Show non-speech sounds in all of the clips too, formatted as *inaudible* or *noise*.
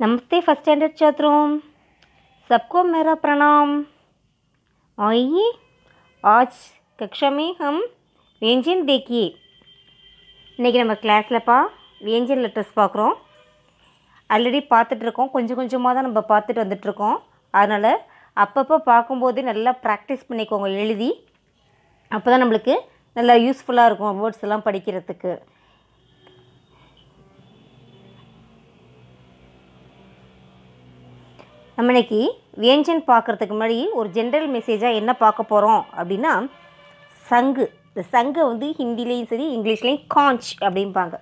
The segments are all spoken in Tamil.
नमस्ते फर्स्ट स्टैंडर्ड छात्रों सबको मेरा प्रणाम आइए आज कक्षा में हम व्यंजन देखिए இன்றைக்கி நம்ம கிளாஸில் பா லெட்டர்ஸ் பார்க்குறோம் ஆல்ரெடி பார்த்துட்ருக்கோம் கொஞ்சம் கொஞ்சமாக தான் நம்ம பார்த்துட்டு வந்துட்ருக்கோம் அதனால் அப்பப்போ பார்க்கும்போது நல்லா ப்ராக்டிஸ் பண்ணிக்கோங்க எழுதி அப்போ தான் நம்மளுக்கு நல்லா யூஸ்ஃபுல்லாக இருக்கும் வேர்ட்ஸ் எல்லாம் படிக்கிறதுக்கு நம்ம இன்றைக்கி பார்க்குறதுக்கு முன்னாடி ஒரு ஜென்ரல் மெசேஜாக என்ன பார்க்க போகிறோம் அப்படின்னா சங்கு இந்த சங்கை வந்து ஹிந்திலேயும் சரி இங்கிலீஷ்லேயும் காஞ்ச் அப்படிம்பாங்க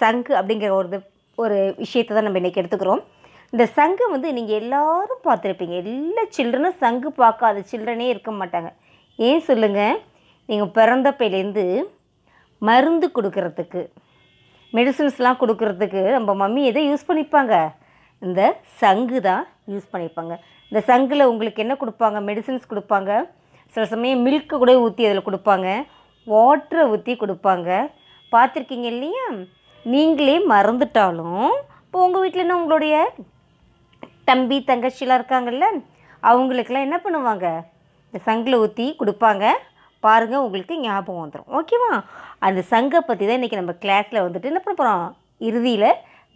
சங்கு அப்படிங்கிற ஒரு ஒரு விஷயத்தை தான் நம்ம இன்றைக்கி எடுத்துக்கிறோம் இந்த சங்கு வந்து நீங்கள் எல்லோரும் பார்த்துருப்பீங்க எல்லா சில்ட்ரனும் சங்கு பார்க்காத சில்ட்ரனே இருக்க மாட்டாங்க ஏன் சொல்லுங்கள் நீங்கள் பிறந்தப்பையிலேருந்து மருந்து கொடுக்கறதுக்கு மெடிசின்ஸ்லாம் கொடுக்கறதுக்கு நம்ம மம்மி எதை யூஸ் பண்ணிப்பாங்க இந்த சங்கு தான் யூஸ் பண்ணியிருப்பாங்க இந்த சங்கில் உங்களுக்கு என்ன கொடுப்பாங்க மெடிசன்ஸ் கொடுப்பாங்க சில சமயம் மில்க்கு கூட ஊற்றி அதில் கொடுப்பாங்க வாட்டரை ஊற்றி கொடுப்பாங்க பார்த்துருக்கீங்க இல்லையா நீங்களே மறந்துட்டாலும் இப்போ உங்கள் வீட்டில் என்ன உங்களுடைய தம்பி தங்கச்சிலாம் இருக்காங்கல்ல அவங்களுக்கெல்லாம் என்ன பண்ணுவாங்க இந்த சங்கில் ஊற்றி கொடுப்பாங்க பாருங்கள் உங்களுக்கு ஞாபகம் வந்துடும் ஓகேவா அந்த சங்கை பற்றி தான் இன்றைக்கி நம்ம கிளாஸில் வந்துட்டு என்ன பண்ண போகிறோம் இறுதியில்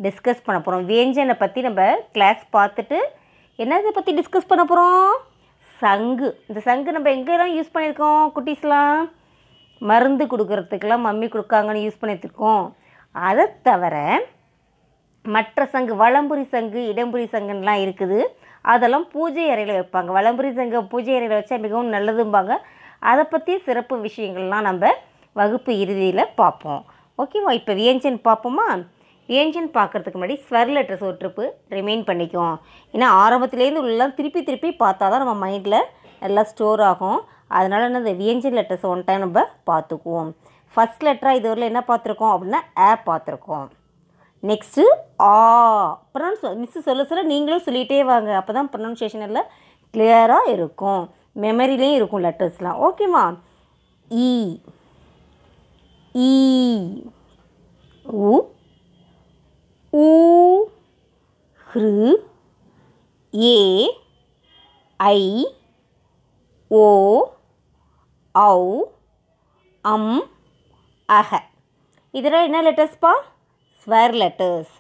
டிஸ்கஸ் பண்ண போகிறோம் வியஞ்சனை பற்றி நம்ம கிளாஸ் பார்த்துட்டு என்னதை பற்றி டிஸ்கஸ் பண்ண போகிறோம் சங்கு இந்த சங்கு நம்ம எங்கெல்லாம் யூஸ் பண்ணியிருக்கோம் குட்டீஸ்லாம் மருந்து கொடுக்கறதுக்கெல்லாம் மம்மி கொடுக்காங்கன்னு யூஸ் பண்ணியிருக்கோம் அதை தவிர மற்ற சங்கு வளம்புரி சங்கு இடம்புரி சங்குன்னெலாம் இருக்குது அதெல்லாம் பூஜை அறையில் வைப்பாங்க வளம்புரி சங்கு பூஜை அறையில் வச்சால் மிகவும் நல்லதும்பாங்க அதை பற்றி சிறப்பு விஷயங்கள்லாம் நம்ம வகுப்பு இறுதியில் பார்ப்போம் ஓகேவா இப்போ வியஞ்சன் பார்ப்போமா ஏஞ்சின்னு பார்க்குறதுக்கு முன்னாடி ஸ்வர் லெட்டர்ஸ் ஒரு ட்ரிப்பு ரிமைன் பண்ணிக்கும் ஏன்னா ஆரம்பத்துலேருந்து உள்ளலாம் திருப்பி திருப்பி பார்த்தா தான் நம்ம மைண்டில் நல்லா ஸ்டோர் ஆகும் அதனால் என்ன இந்த வியஞ்சன் லெட்டர்ஸ் ஒன் டைம் நம்ம பார்த்துக்குவோம் ஃபஸ்ட் லெட்டராக இதுவரையில் என்ன பார்த்துருக்கோம் அப்படின்னா ஆப் பார்த்துருக்கோம் நெக்ஸ்ட்டு ஆ ப்ரொனவுன்ஸ் மிஸ்ஸு சொல்ல சொல்ல நீங்களும் சொல்லிகிட்டே வாங்க அப்போ தான் ப்ரொனவுன்சியேஷன் எல்லாம் கிளியராக இருக்கும் மெமரிலையும் இருக்கும் லெட்டர்ஸ்லாம் ஓகேம்மா இ ஈ உ ஊ ஹ்ரு ஏ ஐ ஓ ஔ அம் அஹ இதெல்லாம் என்ன லெட்டர்ஸ்ப்பா ஸ்வர் லெட்டர்ஸ்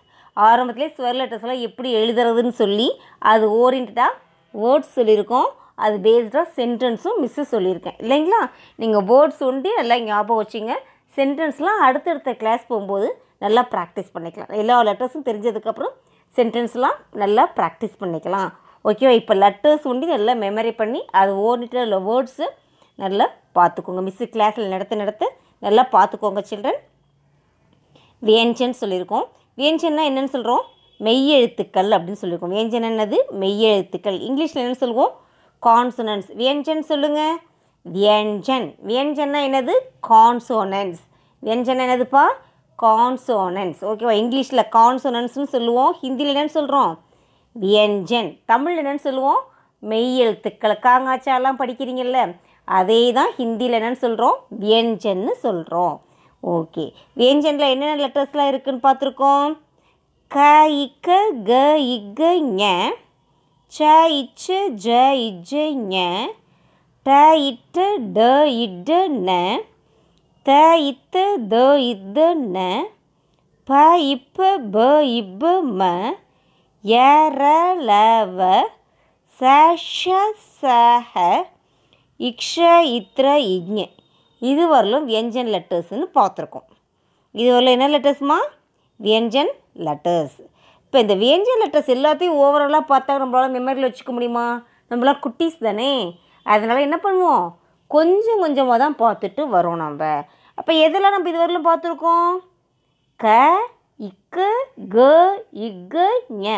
ஆரம்பத்திலே ஸ்வர் லெட்டர்ஸ்லாம் எப்படி எழுதுறதுன்னு சொல்லி அது ஓரியன்டாக வேர்ட்ஸ் சொல்லியிருக்கோம் அது பேஸ்டாக சென்டென்ஸும் மிஸ்ஸு சொல்லியிருக்கேன் இல்லைங்களா நீங்கள் வேர்ட்ஸ் ஒன்றி எல்லாம் ஞாபகம் வச்சிங்க சென்டென்ஸ்லாம் அடுத்தடுத்த கிளாஸ் போகும்போது நல்லா ப்ராக்டிஸ் பண்ணிக்கலாம் எல்லா லெட்டர்ஸும் தெரிஞ்சதுக்கப்புறம் சென்டென்ஸ்லாம் நல்லா ப்ராக்டிஸ் பண்ணிக்கலாம் ஓகேவா இப்போ லெட்டர்ஸ் ஒண்டி நல்லா மெமரி பண்ணி அது ஓடிட்டு உள்ள வேர்ட்ஸு நல்லா பார்த்துக்கோங்க மிஸ்ஸு கிளாஸில் நடத்த நடத்த நல்லா பார்த்துக்கோங்க சில்ட்ரன் வியஞ்சன் சொல்லியிருக்கோம் வியஞ்சன்னா என்னென்னு சொல்கிறோம் மெய்யெழுத்துக்கள் அப்படின்னு சொல்லியிருக்கோம் வியஞ்சன் என்னது மெய்யெழுத்துக்கள் இங்கிலீஷில் என்ன சொல்லுவோம் கான்சோனன்ஸ் வியஞ்சன் சொல்லுங்கள் வியஞ்சன் வியஞ்சன்னா என்னது கான்சோனன்ஸ் வியஞ்சன் என்னதுப்பா கான்சோனன்ஸ் ஓகேவா இங்கிலீஷில் கான்சோனன்ஸ்னு சொல்லுவோம் ஹிந்தியில் என்னன்னு சொல்கிறோம் வியஞ்சன் தமிழ் என்னன்னு சொல்லுவோம் மெய்யல் எழுத்துக்கள் காங்காச்சாலாம் படிக்கிறீங்கல்ல அதே தான் ஹிந்தியில் என்னென்னு சொல்கிறோம் வியஞ்சன்னு சொல்கிறோம் ஓகே வியஞ்சனில் என்னென்ன லெட்டர்ஸ்லாம் இருக்குதுன்னு பார்த்துருக்கோம் க இக்க க இக்க ஞ ச இச்ச ஜ இஜ ஞ ட இட்ட ட இட்ட ந த இத்து த இத்து ந ப இப்பு ப இப்பு ம ய ர ல வ ச ஷ இக்ஷ இத்ர இஜ்ஞ இது வரலும் வியஞ்சன் லெட்டர்ஸ்னு பார்த்துருக்கோம் இது வரலும் என்ன லெட்டர்ஸ்மா வியஞ்சன் லெட்டர்ஸ் இப்போ இந்த வியஞ்சன் லெட்டர்ஸ் எல்லாத்தையும் ஓவராலாக பார்த்தா நம்மளால் மெமரியில் வச்சுக்க முடியுமா நம்மளால் குட்டீஸ் தானே அதனால் என்ன பண்ணுவோம் கொஞ்சம் கொஞ்சமாக தான் பார்த்துட்டு வரோம் நம்ம அப்போ எதெல்லாம் நம்ம இதுவரையிலும் பார்த்துருக்கோம் க இக்கு க இக்கு ஞ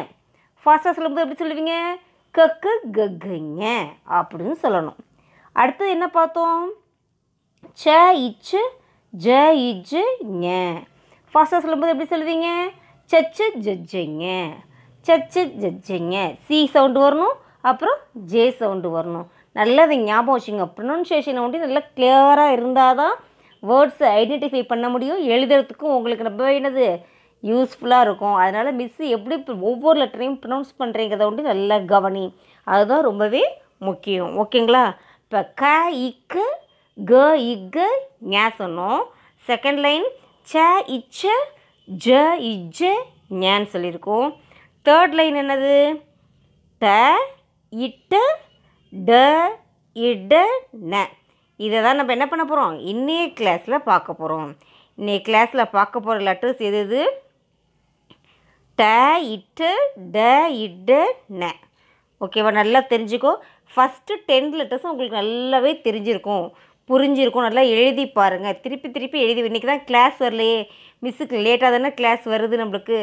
ஃபாஸ்ட்டாக சொல்லும்போது எப்படி சொல்லுவீங்க கக்கு கக்குங்க அப்படின்னு சொல்லணும் அடுத்தது என்ன பார்த்தோம் ச இச்சு ஜ இஜு ஞ ஃபாஸ்ட்டாக சொல்லும்போது எப்படி சொல்லுவீங்க சச்சு ஜஜ்ஜங்க சச்சு ஜஜ்ஜங்க சி சவுண்டு வரணும் அப்புறம் ஜே சவுண்டு வரணும் நல்லது ஞாபகம் வச்சுங்க ப்ரொனன்சியேஷனை ஒண்டி நல்லா கிளியராக இருந்தால் தான் வேர்ட்ஸை ஐடென்டிஃபை பண்ண முடியும் எழுதுறதுக்கும் உங்களுக்கு ரொம்ப என்னது யூஸ்ஃபுல்லாக இருக்கும் அதனால் மிஸ்ஸு எப்படி ஒவ்வொரு லெட்டரையும் ப்ரொனவுன்ஸ் பண்ணுறீங்கிறத வந்து நல்லா கவனி அதுதான் ரொம்பவே முக்கியம் ஓகேங்களா இப்போ க இக்கு க இக்கு ஞா சொன்னோம் செகண்ட் லைன் ச இச்ச ஜ இஜ ஞான்னு சொல்லியிருக்கோம் தேர்ட் லைன் என்னது ட இட்ட ட இட ந இதை தான் நம்ம என்ன பண்ண போகிறோம் இன்றைய கிளாஸில் பார்க்க போகிறோம் இன்றைய கிளாஸில் பார்க்க போகிற லெட்டர்ஸ் எது இது ட இட்டு ட இட்டு ந ஓகேவா நல்லா தெரிஞ்சுக்கோ ஃபஸ்ட்டு டென் லெட்டர்ஸும் உங்களுக்கு நல்லாவே தெரிஞ்சிருக்கும் புரிஞ்சிருக்கும் நல்லா எழுதி பாருங்கள் திருப்பி திருப்பி எழுதி இன்றைக்கி தான் கிளாஸ் வரலையே மிஸ்ஸுக்கு லேட்டாக தானே கிளாஸ் வருது நம்மளுக்கு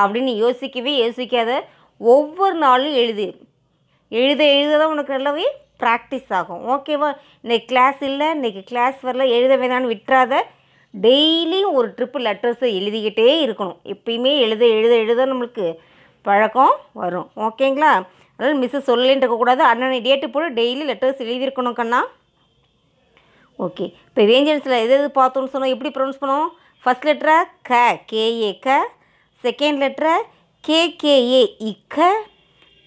அப்படின்னு யோசிக்கவே யோசிக்காத ஒவ்வொரு நாளும் எழுது எழுத எழுத தான் உனக்கு நல்லாவே ப்ராக்டிஸ் ஆகும் ஓகேவா இன்றைக்கி கிளாஸ் இல்லை இன்றைக்கி கிளாஸ் வரல எழுத வேணான்னு விட்டுறாத டெய்லியும் ஒரு ட்ரிப்பு லெட்டர்ஸை எழுதிக்கிட்டே இருக்கணும் எப்பயுமே எழுத எழுத எழுத நம்மளுக்கு பழக்கம் வரும் ஓகேங்களா அதனால் மிஸ்ஸு சொல்லலேன்னு இருக்கக்கூடாது அண்ணனை டேட்டு போட்டு டெய்லி லெட்டர்ஸ் எழுதியிருக்கணும் கண்ணா ஓகே இப்போ வேஞ்சன்ஸில் எது எது பார்த்தோம்னு சொன்னால் எப்படி ப்ரொனவுன்ஸ் பண்ணுவோம் ஃபஸ்ட் லெட்டரை க கேஏ க செகண்ட் லெட்டரை கேகேஏ இக்க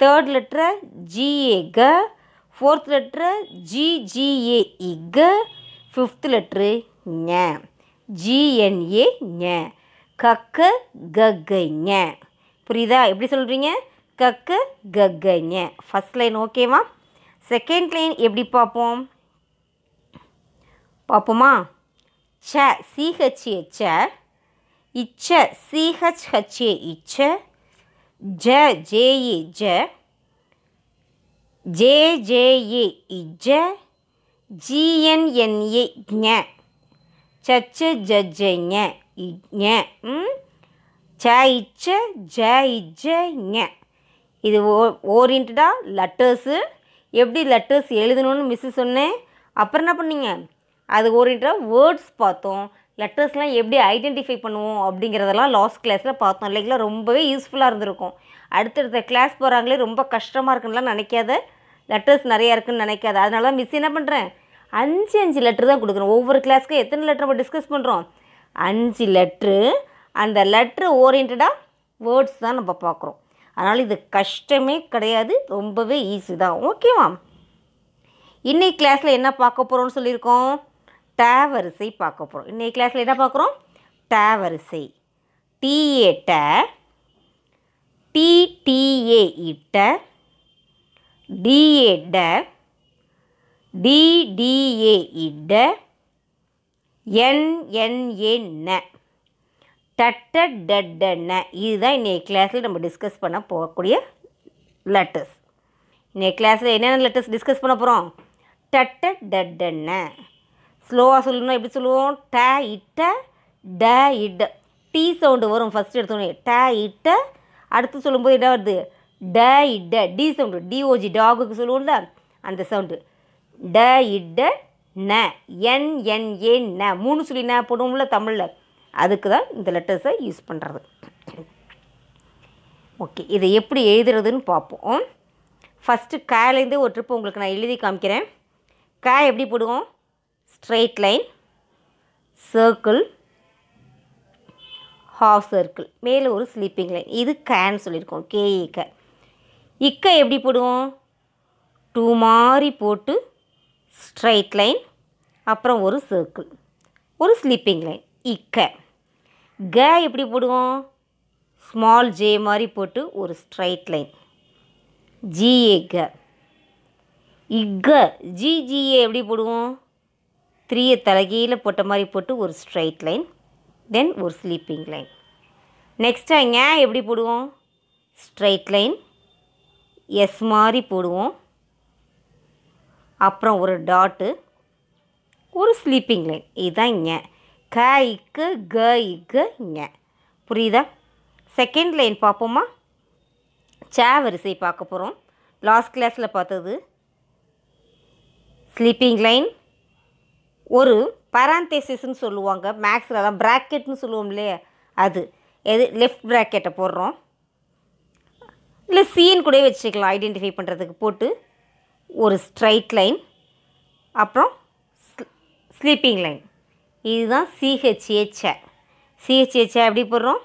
தேர்ட் லெட்டரை ஜிஏ க ஃபோர்த் லெட்ரு ஜிஜிஏ இக் ஃபிஃப்த் லெட்ரு ஞ ஜிஎன்ஏ ஞ கக்க கக்க ஞ புரியுதா எப்படி சொல்கிறீங்க கக்க கக்க ஞ ஃபஸ்ட் லைன் ஓகேவா செகண்ட் லைன் எப்படி பார்ப்போம் பார்ப்போமா ச சிஹெச்ஏ ச இச்ச சிஹெச்ஹெச்ஏ இச்ச ஜ ஜேஏ ஜ ஜேஜேஇ இஜ ஜிஎன்என்ஏ ஞ சச்சு ஜஜ்ஜ ஞ ஞ ச இச்ச ஜ இஜ ஞ இது ஓ ஓரியன்டாக லெட்டர்ஸு எப்படி லெட்டர்ஸ் எழுதணும்னு மிஸ்ஸு சொன்னேன் அப்புறம் என்ன பண்ணீங்க அது ஓரியன்டாக வேர்ட்ஸ் பார்த்தோம் லெட்டர்ஸ்லாம் எப்படி ஐடென்டிஃபை பண்ணுவோம் அப்படிங்கிறதெல்லாம் லாஸ்ட் கிளாஸில் பார்த்தோம் இல்லைங்களா ரொம்பவே யூஸ்ஃபுல்லாக இருந்திருக்கும் அடுத்தடுத்த கிளாஸ் போகிறாங்களே ரொம்ப கஷ்டமாக இருக்குன்லாம் நினைக்காத லெட்டர்ஸ் நிறையா இருக்குன்னு நினைக்காத அதனால தான் மிஸ் என்ன பண்ணுறேன் அஞ்சு அஞ்சு லெட்ரு தான் கொடுக்குறோம் ஒவ்வொரு கிளாஸ்க்கும் எத்தனை லெட்டர் நம்ம டிஸ்கஸ் பண்ணுறோம் அஞ்சு லெட்ரு அந்த லெட்ரு ஓரியன்டாக வேர்ட்ஸ் தான் நம்ம பார்க்குறோம் அதனால் இது கஷ்டமே கிடையாது ரொம்பவே ஈஸி தான் ஓகேவா இன்றைக்கி கிளாஸில் என்ன பார்க்க போகிறோம்னு சொல்லியிருக்கோம் டேவரிசை பார்க்க போகிறோம் இன்றைக்கி கிளாஸில் என்ன பார்க்குறோம் டேவரிசை வரிசை டிடிஏ இட்ட டிஏ ட டிடிஏ இட என்என்ஏ ந டட்ட டட்டன இதுதான் இன்றைய கிளாஸில் நம்ம டிஸ்கஸ் பண்ண போகக்கூடிய லெட்டர்ஸ் இன்றைய கிளாஸில் என்னென்ன லெட்டர்ஸ் டிஸ்கஸ் பண்ண போகிறோம் டட்ட டட்டன ஸ்லோவாக சொல்லணும் எப்படி சொல்லுவோம் ட இட்ட ட இட்ட டி சவுண்டு வரும் ஃபஸ்ட் எடுத்தோடனே ட இட்ட அடுத்து சொல்லும்போது என்ன வருது ட டி சவுண்டு டிஓஜி டாகுக்கு சொல்லுவோம்ல அந்த சவுண்டு ட இட ந என் என் ஏ ந மூணு சொல்லி ந போடுவோம்ல தமிழில் அதுக்கு தான் இந்த லெட்டர்ஸை யூஸ் பண்ணுறது ஓகே இதை எப்படி எழுதுறதுன்னு பார்ப்போம் ஃபஸ்ட்டு காலேருந்து ஒரு ட்ரிப்பு உங்களுக்கு நான் எழுதி காமிக்கிறேன் கா எப்படி போடுவோம் straight line circle half circle மேலே ஒரு ஸ்லீப்பிங் லைன் இது கேன் சொல்லியிருக்கோம் கேஏ க e, இக்க எப்படி போடுவோம் டூ மாதிரி போட்டு ஸ்ட்ரைட் லைன் அப்புறம் ஒரு சர்க்கிள் ஒரு ஸ்லீப்பிங் லைன் இக்க க எப்படி போடுவோம் ஸ்மால் ஜே மாதிரி போட்டு ஒரு ஸ்ட்ரைட் லைன் ஜிஏ க இக்க ஜிஜிஏ எப்படி போடுவோம் த்ரீயை தலைகீழ போட்ட மாதிரி போட்டு ஒரு ஸ்ட்ரைட் லைன் தென் ஒரு ஸ்லீப்பிங் லைன் நெக்ஸ்ட்டாக இங்கே எப்படி போடுவோம் ஸ்ட்ரைட் லைன் எஸ் மாதிரி போடுவோம் அப்புறம் ஒரு டாட்டு ஒரு ஸ்லீப்பிங் லைன் இதுதான் இங்கே க இக்கு க இக்கு இங்கே புரியுதா செகண்ட் லைன் பார்ப்போமா சே வரிசை பார்க்க போகிறோம் லாஸ்ட் கிளாஸில் பார்த்தது ஸ்லீப்பிங் லைன் ஒரு பராந்தேசிஸ்ன்னு சொல்லுவாங்க மேக்ஸில் தான் ப்ராக்கெட்னு சொல்லுவோம் இல்லையே அது எது லெஃப்ட் ப்ராக்கெட்டை போடுறோம் இல்லை சீன் கூட வச்சுக்கலாம் ஐடென்டிஃபை பண்ணுறதுக்கு போட்டு ஒரு ஸ்ட்ரைட் லைன் அப்புறம் ஸ்லீப்பிங் லைன் இதுதான் சிஹெச்ஏச்ச சிஹெச்ஏச்ச எப்படி போடுறோம்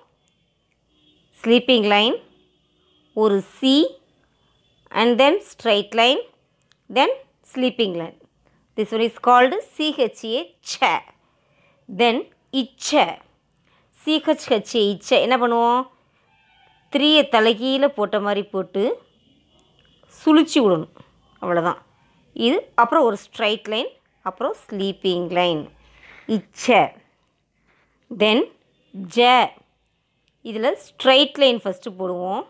ஸ்லீப்பிங் லைன் ஒரு C and then straight line then sleeping line this one is called C H A ch. Then இச்ச சிஹச்ஹச் இச்ச என்ன பண்ணுவோம் த்ரீயை தலைகீழ போட்ட மாதிரி போட்டு சுழிச்சு விடணும் அவ்வளோதான் இது அப்புறம் ஒரு ஸ்ட்ரைட் லைன் அப்புறம் ஸ்லீப்பிங் லைன் இச்ச தென் ஜ இதில் ஸ்ட்ரைட் லைன் ஃபஸ்ட்டு போடுவோம்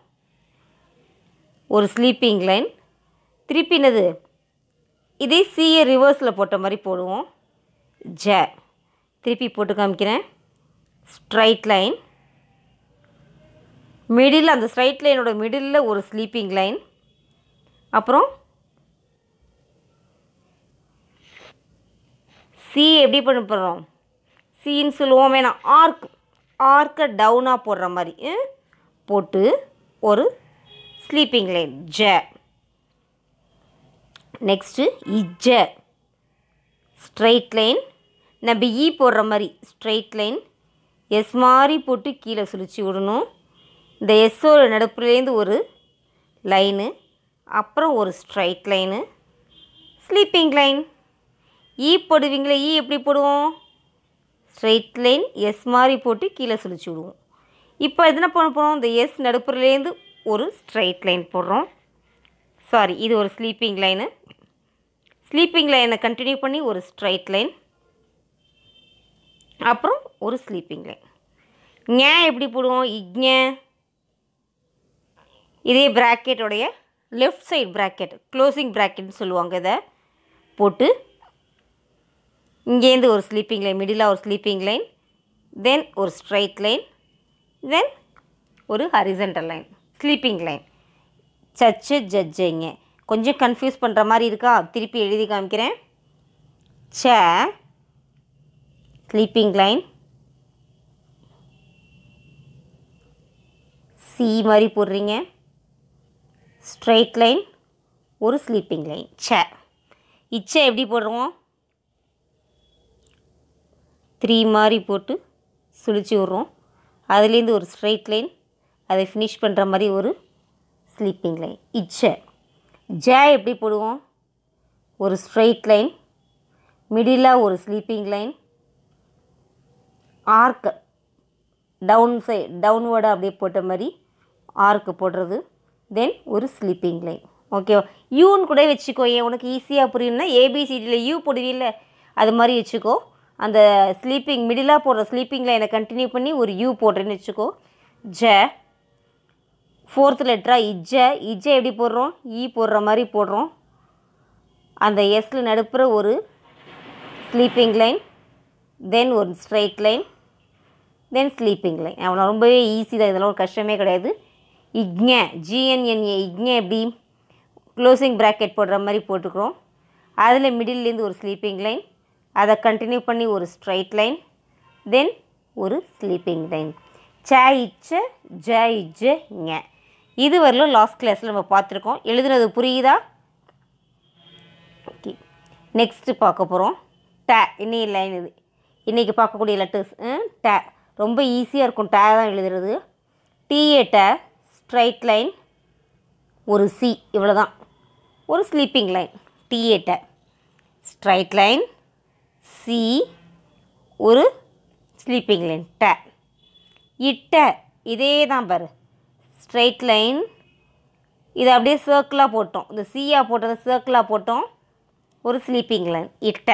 ஒரு ஸ்லீப்பிங் லைன் திருப்பினது இதே சியை ரிவர்ஸில் போட்ட மாதிரி போடுவோம் ஜ திருப்பி போட்டு காமிக்கிறேன் ஸ்ட்ரைட் லைன் மிடில் அந்த ஸ்ட்ரைட் லைனோட மிடிலில் ஒரு ஸ்லீப்பிங் லைன் அப்புறம் சி எப்படி பண்ண போடுறோம் சீன்னு சொல்லுவோம் வேணாம் ஆர்க் ஆர்க்கை டவுனாக போடுற மாதிரி போட்டு ஒரு ஸ்லீப்பிங் லைன் ஜே நெக்ஸ்ட்டு இஜ ஸ்ட்ரெயிட் லைன் நம்ம ஈ போடுற மாதிரி ஸ்ட்ரெயிட் லைன் எஸ் மாதிரி போட்டு கீழே சுழிச்சு விடணும் இந்த எஸ்ஸோட நடுப்புலேருந்து ஒரு லைனு அப்புறம் ஒரு ஸ்ட்ரைட் லைனு ஸ்லீப்பிங் லைன் ஈ போடுவீங்களே ஈ எப்படி போடுவோம் ஸ்ட்ரெயிட் லைன் எஸ் மாதிரி போட்டு கீழே சுழிச்சு விடுவோம் இப்போ எதுனா பண்ண போகிறோம் இந்த எஸ் நடுப்புறலேருந்து ஒரு ஸ்ட்ரைட் லைன் போடுறோம் சாரி இது ஒரு ஸ்லீப்பிங் லைனு ஸ்லீப்பிங் லைனை கண்டினியூ பண்ணி ஒரு ஸ்ட்ரைட் லைன் அப்புறம் ஒரு ஸ்லீப்பிங் லைன் ஞே எப்படி போடுவோம் இக்ஞ இதே ப்ராக்கெட்டோடைய லெஃப்ட் சைட் ப்ராக்கெட் க்ளோசிங் ப்ராக்கெட்னு சொல்லுவாங்க இதை போட்டு இங்கேருந்து ஒரு ஸ்லீப்பிங் லைன் மிடிலாக ஒரு ஸ்லீப்பிங் லைன் தென் ஒரு ஸ்ட்ரைட் லைன் தென் ஒரு ஹரிசன்டல் லைன் ஸ்லீப்பிங் லைன் சர்ச்சு ஜட்ஜைங்க கொஞ்சம் கன்ஃபியூஸ் பண்ணுற மாதிரி இருக்கா திருப்பி எழுதி காமிக்கிறேன் ச ஸ்லீப்பிங் லைன் சி மாதிரி போடுறீங்க ஸ்ட்ரைட் லைன் ஒரு ஸ்லீப்பிங் லைன் ச இச்ச எப்படி போடுறோம் த்ரீ மாதிரி போட்டு சுழிச்சு விட்றோம் அதுலேருந்து ஒரு ஸ்ட்ரைட் லைன் அதை ஃபினிஷ் பண்ணுற மாதிரி ஒரு ஸ்லீப்பிங் லைன் இச்ச ஜ எப்படி போடுவோம் ஒரு ஸ்ட்ரெயிட் லைன் மிடிலாக ஒரு sleeping line arc down side டவுன்வேர்டாக அப்படியே போட்ட மாதிரி ஆர்க்கு போடுறது தென் ஒரு ஸ்லீப்பிங் லைன் ஓகேவா யூன்னு கூட வச்சுக்கோ ஏன் உனக்கு ஈஸியாக புரியணும்னா ஏபிசிடியில் யூ போடுவீல்ல அது மாதிரி வச்சுக்கோ அந்த ஸ்லீப்பிங் மிடிலாக போடுற ஸ்லீப்பிங் லைனை கண்டினியூ பண்ணி ஒரு யூ போடுறேன்னு வச்சுக்கோ ஜ ஃபோர்த்து லெட்டராக இஜ்ஜ இஜ்ஜை எப்படி போடுறோம் ஈ போடுற மாதிரி போடுறோம் அந்த எஸ்ல நடுப்புற ஒரு ஸ்லீப்பிங் லைன் தென் ஒரு straight line then sleeping line அவ்வளோ ரொம்பவே ஈஸி தான் இதெல்லாம் ஒரு கஷ்டமே கிடையாது இக்ஞ ஜிஎன்என்ஏ இக்ஞ எப்படி க்ளோசிங் ப்ராக்கெட் போடுற மாதிரி போட்டுக்கிறோம் அதில் மிடில்லேருந்து ஒரு ஸ்லீப்பிங் லைன் அதை கண்டினியூ பண்ணி ஒரு ஸ்ட்ரைட் லைன் தென் ஒரு ஸ்லீப்பிங் லைன் ச இச்ச ஜ இஜ்ஜ ஞ இதுவரையிலும் லாஸ்ட் கிளாஸில் நம்ம பார்த்துருக்கோம் எழுதுனது புரியுதா ஓகே நெக்ஸ்ட்டு பார்க்க போகிறோம் டே இன்னைக்கு லைன் இது இன்றைக்கி பார்க்கக்கூடிய லெட்டர்ஸ் டே ரொம்ப ஈஸியாக இருக்கும் டே தான் எழுதுறது டிஏ டே ஸ்ட்ரைட் லைன் ஒரு சி இவ்வளோ தான் ஒரு ஸ்லீப்பிங் லைன் டிஏ டே ஸ்ட்ரைட் லைன் சி ஒரு ஸ்லீப்பிங் லைன் ட இட்ட இதே தான் பாரு ஸ்ட்ரெயிட் லைன் இதை அப்படியே சர்க்கிளாக போட்டோம் இந்த சியாக போட்டதை சர்க்கிளாக போட்டோம் ஒரு ஸ்லீப்பிங் லைன் இட்ட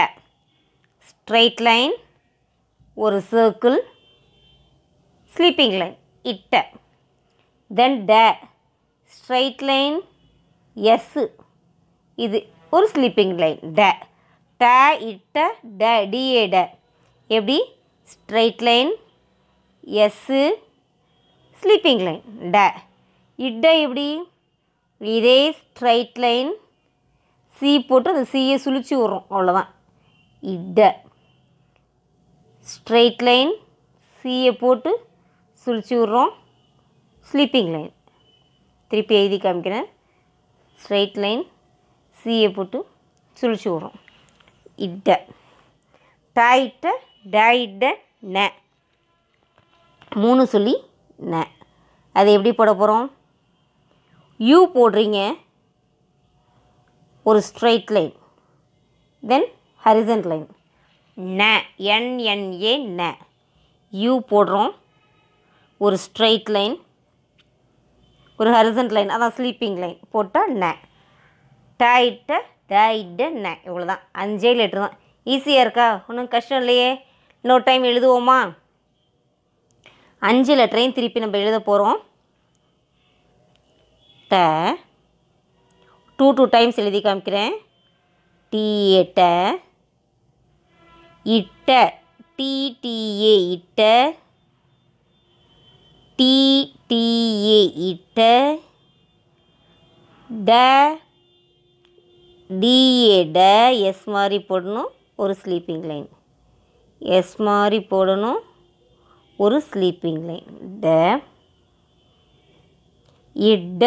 ஸ்ட்ரெயிட் லைன் ஒரு சர்க்கிள் ஸ்லீப்பிங் லைன் இட்டை தென் ட ஸ்ட்ரெயிட் லைன் எஸ்ஸு இது ஒரு ஸ்லீப்பிங் லைன் ட ட இட்ட ட டிஏ ட எப்படி straight line S sleeping line ட இட்ட எப்படி இதே ஸ்ட்ரைட் லைன் சி போட்டு அந்த சியை சுழிச்சு விட்றோம் அவ்வளோதான் இட ஸ்ட்ரைட் லைன் சியை போட்டு சுழிச்சு விட்றோம் ஸ்லீப்பிங் லைன் திருப்பி எழுதி காமிக்கிறேன் ஸ்ட்ரைட் லைன் சியை போட்டு சுழிச்சு விட்றோம் இட்ட டாயிட்ட டாயிட்ட ந மூணு சொல்லி ந அது எப்படி போட போகிறோம் யூ போடுறீங்க ஒரு straight line then horizontal line ந என்என்ஏ ந யூ போடுறோம் ஒரு ஸ்ட்ரைட் லைன் ஒரு ஹரிசன் லைன் அதான் ஸ்லீப்பிங் லைன் போட்டால் ந டைட்ட டைட்ட ந இவ்வளோ தான் அஞ்சே லெட்ரு தான் ஈஸியாக இருக்கா ஒன்றும் கஷ்டம் இல்லையே இன்னொரு டைம் எழுதுவோமா அஞ்சு லெட்டரையும் திருப்பி நம்ம எழுத போகிறோம் ட டூ டூ டைம்ஸ் எழுதி காமிக்கிறேன் டீட்ட இட்ட டிடிஏ இட்ட டிடிஏ இட்ட ட டிஏ ட எஸ் மாதிரி போடணும் ஒரு ஸ்லீப்பிங் லைன் எஸ் மாதிரி போடணும் ஒரு ஸ்லீப்பிங் லைன் ட இட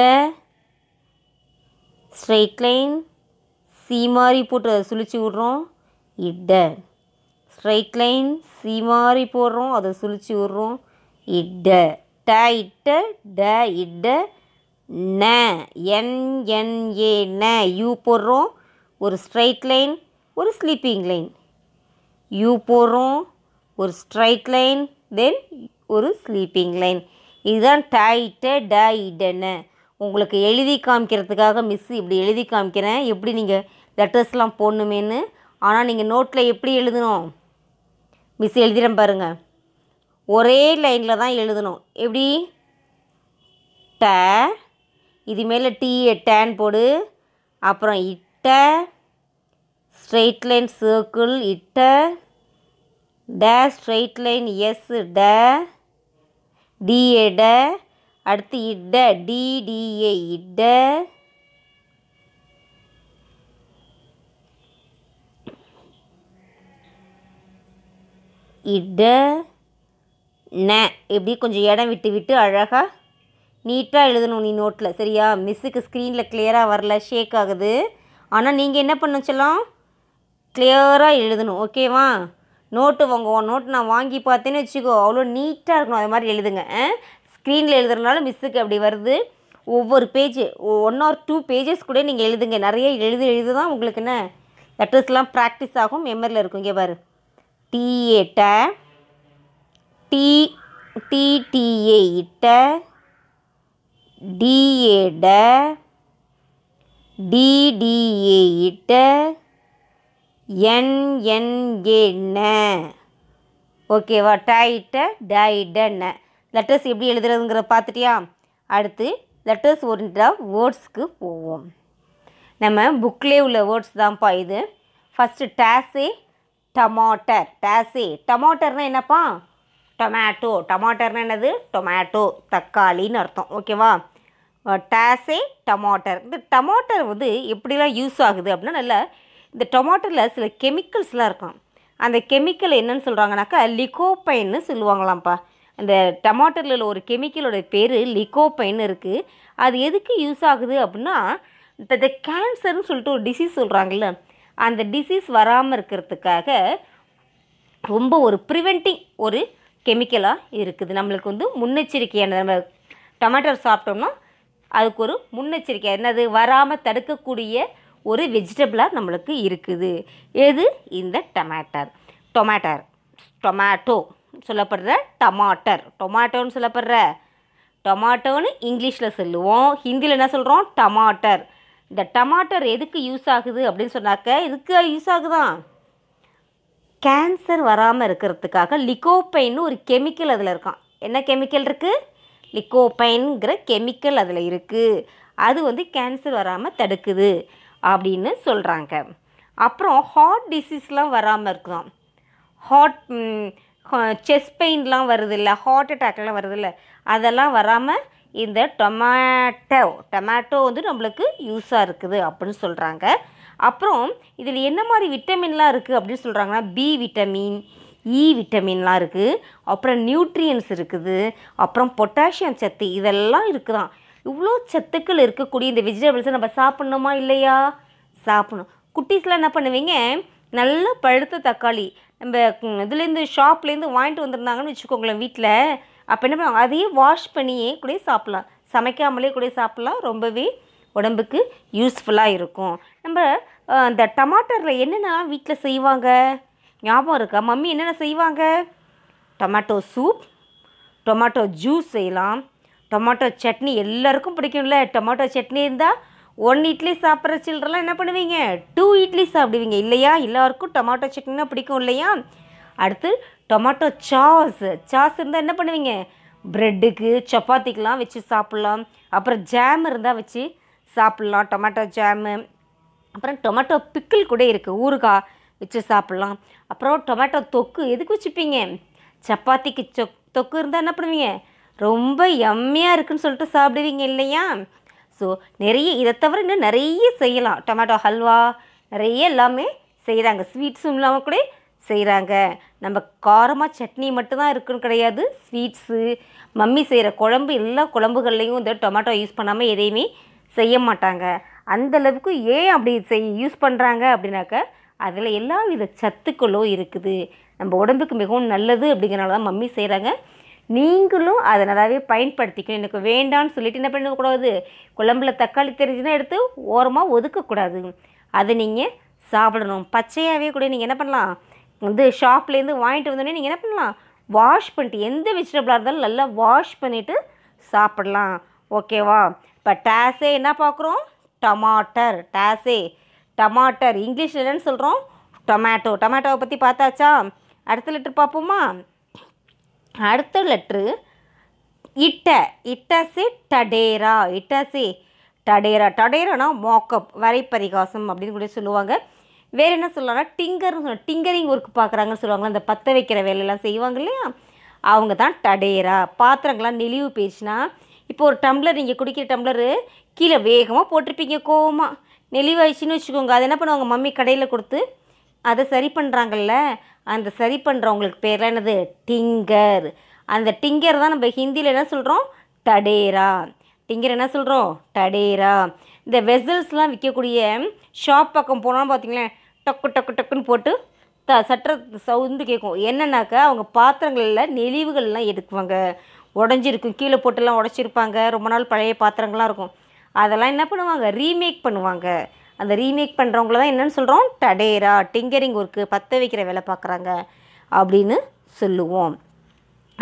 ஸ்ட்ரைட் லைன் சி மாதிரி போட்டு அதை சுழிச்சு விட்றோம் இட ஸ்ட்ரைட் லைன் சி மாதிரி போடுறோம் அதை சுழிச்சு விட்றோம் இட ட இட்ட ட இட ந என்என்ஏ ந யூ போடுறோம் ஒரு ஸ்ட்ரைட் லைன் ஒரு ஸ்லீப்பிங் லைன் யூ போடுறோம் ஒரு ஸ்ட்ரைட் லைன் தென் ஒரு ஸ்லீப்பிங் லைன் இதுதான் டாயிட்ட டாயிடன்னு உங்களுக்கு எழுதி காமிக்கிறதுக்காக மிஸ் இப்படி எழுதி காமிக்கிறேன் எப்படி நீங்கள் லெட்டர்ஸ்லாம் போடணுமேனு ஆனால் நீங்கள் நோட்டில் எப்படி எழுதணும் மிஸ் எழுதிடுறேன் பாருங்கள் ஒரே லைனில் தான் எழுதணும் எப்படி ட இது மேலே டீ டேன் போடு அப்புறம் இட்ட ஸ்ட்ரெயிட் லைன் சர்க்கிள் இட்ட டேஷ் ஸ்ட்ரைட் லைன் எஸ் ட டிஏ ட அடுத்து இட டிடிஏ இட இட ந எப்படி கொஞ்சம் இடம் விட்டு விட்டு அழகாக நீட்டாக எழுதணும் நீ நோட்டில் சரியா மிஸ்ஸுக்கு ஸ்க்ரீனில் கிளியராக வரல ஷேக் ஆகுது ஆனால் நீங்கள் என்ன பண்ண சொல்லலாம் கிளியராக எழுதணும் ஓகேவா நோட்டு வாங்க நோட்டு நான் வாங்கி பார்த்தேன்னு வச்சுக்கோ அவ்வளோ நீட்டாக இருக்கணும் அது மாதிரி எழுதுங்க ஸ்க்ரீனில் எழுதுறதுனால மிஸ்ஸுக்கு அப்படி வருது ஒவ்வொரு page one or two pages கூட நீங்கள் எழுதுங்க நிறைய எழுதி எழுது தான் உங்களுக்கு என்ன லெட்டர்ஸ்லாம் ப்ராக்டிஸ் ஆகும் மெமரியில் இருக்கும் இங்கே பாரு டிஏ ட டி டிடிஏ இட்ட டிஏட டிடிஏ இட்ட என் என் என்ன ஓகேவா டைட்ட டைடன்ன லெட்டர்ஸ் எப்படி எழுதுறதுங்கிற பார்த்துட்டியா அடுத்து லெட்டர்ஸ் ஒன்றா வேர்ட்ஸ்க்கு போவோம் நம்ம புக்கிலே உள்ள வேர்ட்ஸ் தான்ப்பா இது ஃபஸ்ட்டு டேஸே டமாட்டர் டேஸே டமாட்டர்னால் என்னப்பா டொமேட்டோ டமாட்டர்னா என்னது டொமேட்டோ தக்காளின்னு அர்த்தம் ஓகேவா டேஸே டமாட்டர் இந்த டமாட்டர் வந்து எப்படிலாம் யூஸ் ஆகுது அப்படின்னா நல்லா இந்த டொமாட்டோவில் சில கெமிக்கல்ஸ்லாம் இருக்கும் அந்த கெமிக்கல் என்னன்னு சொல்கிறாங்கனாக்கா லிகோப்பைன்னு சொல்லுவாங்களாம்ப்பா அந்த டமாட்டரில் ஒரு கெமிக்கலோட பேர் லிகோப்பைன் இருக்குது அது எதுக்கு யூஸ் ஆகுது அப்படின்னா இப்போ இந்த கேன்சர்னு சொல்லிட்டு ஒரு டிசீஸ் சொல்கிறாங்கல்ல அந்த டிசீஸ் வராமல் இருக்கிறதுக்காக ரொம்ப ஒரு ப்ரிவெண்டிங் ஒரு கெமிக்கலாக இருக்குது நம்மளுக்கு வந்து முன்னெச்சரிக்கையான நம்ம டமாட்டர் சாப்பிட்டோம்னா அதுக்கு ஒரு முன்னெச்சரிக்கை என்னது வராமல் தடுக்கக்கூடிய ஒரு வெஜிடபிளாக நம்மளுக்கு இருக்குது எது இந்த டமாட்டர் டொமேட்டர் டொமேட்டோ சொல்லப்படுற டமாட்டர் டொமாட்டோன்னு சொல்லப்படுற டொமாட்டோன்னு இங்கிலீஷில் சொல்லுவோம் ஹிந்தியில் என்ன சொல்கிறோம் டமாட்டர் இந்த டமாட்டர் எதுக்கு யூஸ் ஆகுது அப்படின்னு சொன்னாக்க எதுக்கு யூஸ் ஆகுதான் கேன்சர் வராமல் இருக்கிறதுக்காக லிகோபைன்னு ஒரு கெமிக்கல் அதில் இருக்கான் என்ன கெமிக்கல் இருக்குது லிகோபைனுங்கிற கெமிக்கல் அதில் இருக்குது அது வந்து கேன்சர் வராமல் தடுக்குது அப்படின்னு சொல்கிறாங்க அப்புறம் ஹார்ட் டிசீஸ்லாம் வராமல் இருக்கலாம் ஹார்ட் செஸ்ட் பெயின்லாம் வருதில்ல ஹார்ட் அட்டாக்லாம் வருதில்ல அதெல்லாம் வராமல் இந்த டொமேட்டோ டொமேட்டோ வந்து நம்மளுக்கு யூஸாக இருக்குது அப்படின்னு சொல்கிறாங்க அப்புறம் இதில் என்ன மாதிரி விட்டமின்லாம் இருக்குது அப்படின்னு சொல்கிறாங்கன்னா பி விட்டமின் இ விட்டமின்லாம் இருக்குது அப்புறம் நியூட்ரியன்ஸ் இருக்குது அப்புறம் பொட்டாசியம் சத்து இதெல்லாம் இருக்குதான் இவ்வளோ சத்துக்கள் இருக்கக்கூடிய இந்த வெஜிடபிள்ஸை நம்ம சாப்பிட்ணுமா இல்லையா சாப்பிடணும் குட்டீஸ்லாம் என்ன பண்ணுவீங்க நல்லா பழுத்த தக்காளி நம்ம இதுலேருந்து ஷாப்லேருந்து வாங்கிட்டு வந்திருந்தாங்கன்னு வச்சுக்கோங்களேன் வீட்டில் அப்போ என்ன பண்ணுவாங்க அதையே வாஷ் பண்ணியே கூட சாப்பிட்லாம் சமைக்காமலே கூட சாப்பிட்லாம் ரொம்பவே உடம்புக்கு யூஸ்ஃபுல்லாக இருக்கும் நம்ம அந்த டமாட்டரில் என்னென்ன வீட்டில் செய்வாங்க ஞாபகம் இருக்கா மம்மி என்னென்ன செய்வாங்க டொமேட்டோ சூப் டொமேட்டோ ஜூஸ் செய்யலாம் டொமாட்டோ சட்னி எல்லாருக்கும் பிடிக்கும்ல டொமாட்டோ சட்னி இருந்தால் ஒன் இட்லி சாப்பிட்ற சில்ட்ரெலாம் என்ன பண்ணுவீங்க டூ இட்லி சாப்பிடுவீங்க இல்லையா எல்லாருக்கும் டொமாட்டோ சட்னினா பிடிக்கும் இல்லையா அடுத்து டொமாட்டோ சாஸ் சாஸ் இருந்தால் என்ன பண்ணுவீங்க ப்ரெட்டுக்கு சப்பாத்திக்கெலாம் வச்சு சாப்பிட்லாம் அப்புறம் ஜாம் இருந்தால் வச்சு சாப்பிட்லாம் டொமேட்டோ ஜாமு அப்புறம் டொமேட்டோ பிக்கிள் கூட இருக்குது ஊறுகாய் வச்சு சாப்பிட்லாம் அப்புறம் டொமேட்டோ தொக்கு எதுக்கு வச்சுப்பீங்க சப்பாத்திக்கு தொக்கு இருந்தால் என்ன பண்ணுவீங்க ரொம்ப எம்மையாக இருக்குதுன்னு சொல்லிட்டு சாப்பிடுவீங்க இல்லையா ஸோ நிறைய இதை தவிர இன்னும் நிறைய செய்யலாம் டொமேட்டோ ஹல்வா நிறைய எல்லாமே செய்கிறாங்க ஸ்வீட்ஸும் இல்லாமல் கூட செய்கிறாங்க நம்ம காரமாக சட்னி மட்டும்தான் இருக்குன்னு கிடையாது ஸ்வீட்ஸு மம்மி செய்கிற குழம்பு எல்லா குழம்புகள்லேயும் இந்த டொமேட்டோ யூஸ் பண்ணாமல் எதையுமே செய்ய மாட்டாங்க அந்தளவுக்கு ஏன் அப்படி செய் யூஸ் பண்ணுறாங்க அப்படின்னாக்கா அதில் எல்லா வித சத்துக்களும் இருக்குது நம்ம உடம்புக்கு மிகவும் நல்லது அப்படிங்கிறனால தான் மம்மி செய்கிறாங்க நீங்களும் அதை நல்லாவே பயன்படுத்திக்கணும் எனக்கு வேண்டாம்னு சொல்லிட்டு என்ன பண்ணக்கூடாது குழம்புல தக்காளி தெரிஞ்சுன்னா எடுத்து ஓரமாக ஒதுக்கக்கூடாது அதை நீங்கள் சாப்பிடணும் பச்சையாகவே கூட நீங்கள் என்ன பண்ணலாம் வந்து ஷாப்லேருந்து வாங்கிட்டு வந்தோடனே நீங்கள் என்ன பண்ணலாம் வாஷ் பண்ணிட்டு எந்த வெஜிடபிளாக இருந்தாலும் நல்லா வாஷ் பண்ணிவிட்டு சாப்பிடலாம் ஓகேவா இப்போ டேஸே என்ன பார்க்குறோம் டமாட்டர் டேஸே டமாட்டர் இங்கிலீஷில் என்னென்னு சொல்கிறோம் டொமேட்டோ டொமேட்டோவை பற்றி பார்த்தாச்சா அடுத்த லிட்டர் பார்ப்போமா அடுத்த லெட்ரு இட்ட இட்டசி டடேரா இட்டசி டடேரா டடேரானா வரை வரைப்பரிகாசம் அப்படின்னு கூட சொல்லுவாங்க வேறு என்ன சொல்லலாம்னா டிங்கர்னு சொல்ல டிங்கரிங் ஒர்க் பார்க்குறாங்கன்னு சொல்லுவாங்களா அந்த பற்ற வைக்கிற வேலையெல்லாம் செய்வாங்க இல்லையா அவங்க தான் டடேரா பாத்திரங்கள்லாம் நெளிவு போயிடுச்சுன்னா இப்போ ஒரு டம்ளர் நீங்கள் குடிக்கிற டம்ளரு கீழே வேகமாக போட்டிருப்பீங்க கோவமாக நெளிவாயிடுச்சுன்னு வச்சுக்கோங்க அது என்ன பண்ணுவாங்க மம்மி கடையில் கொடுத்து அதை சரி பண்ணுறாங்கல்ல அந்த சரி பண்ணுறவங்களுக்கு பேர்லாம் என்னது டிங்கர் அந்த டிங்கர் தான் நம்ம ஹிந்தியில் என்ன சொல்கிறோம் டடேரா டிங்கர் என்ன சொல்கிறோம் டடேரா இந்த வெசல்ஸ்லாம் விற்கக்கூடிய ஷாப் பக்கம் போனோம்னு பார்த்தீங்களேன் டக்கு டக்கு டக்குன்னு போட்டு த சற்ற சவுந்து கேட்கும் என்னன்னாக்கா அவங்க பாத்திரங்களில் நெளிவுகள்லாம் எடுக்குவாங்க உடஞ்சிருக்கும் கீழே போட்டுலாம் உடச்சிருப்பாங்க ரொம்ப நாள் பழைய பாத்திரங்கள்லாம் இருக்கும் அதெல்லாம் என்ன பண்ணுவாங்க ரீமேக் பண்ணுவாங்க அந்த ரீமேக் பண்ணுறவங்கள தான் என்னென்னு சொல்கிறோம் டடேரா டிங்கரிங் ஒர்க்கு பற்ற வைக்கிற வேலை பார்க்குறாங்க அப்படின்னு சொல்லுவோம்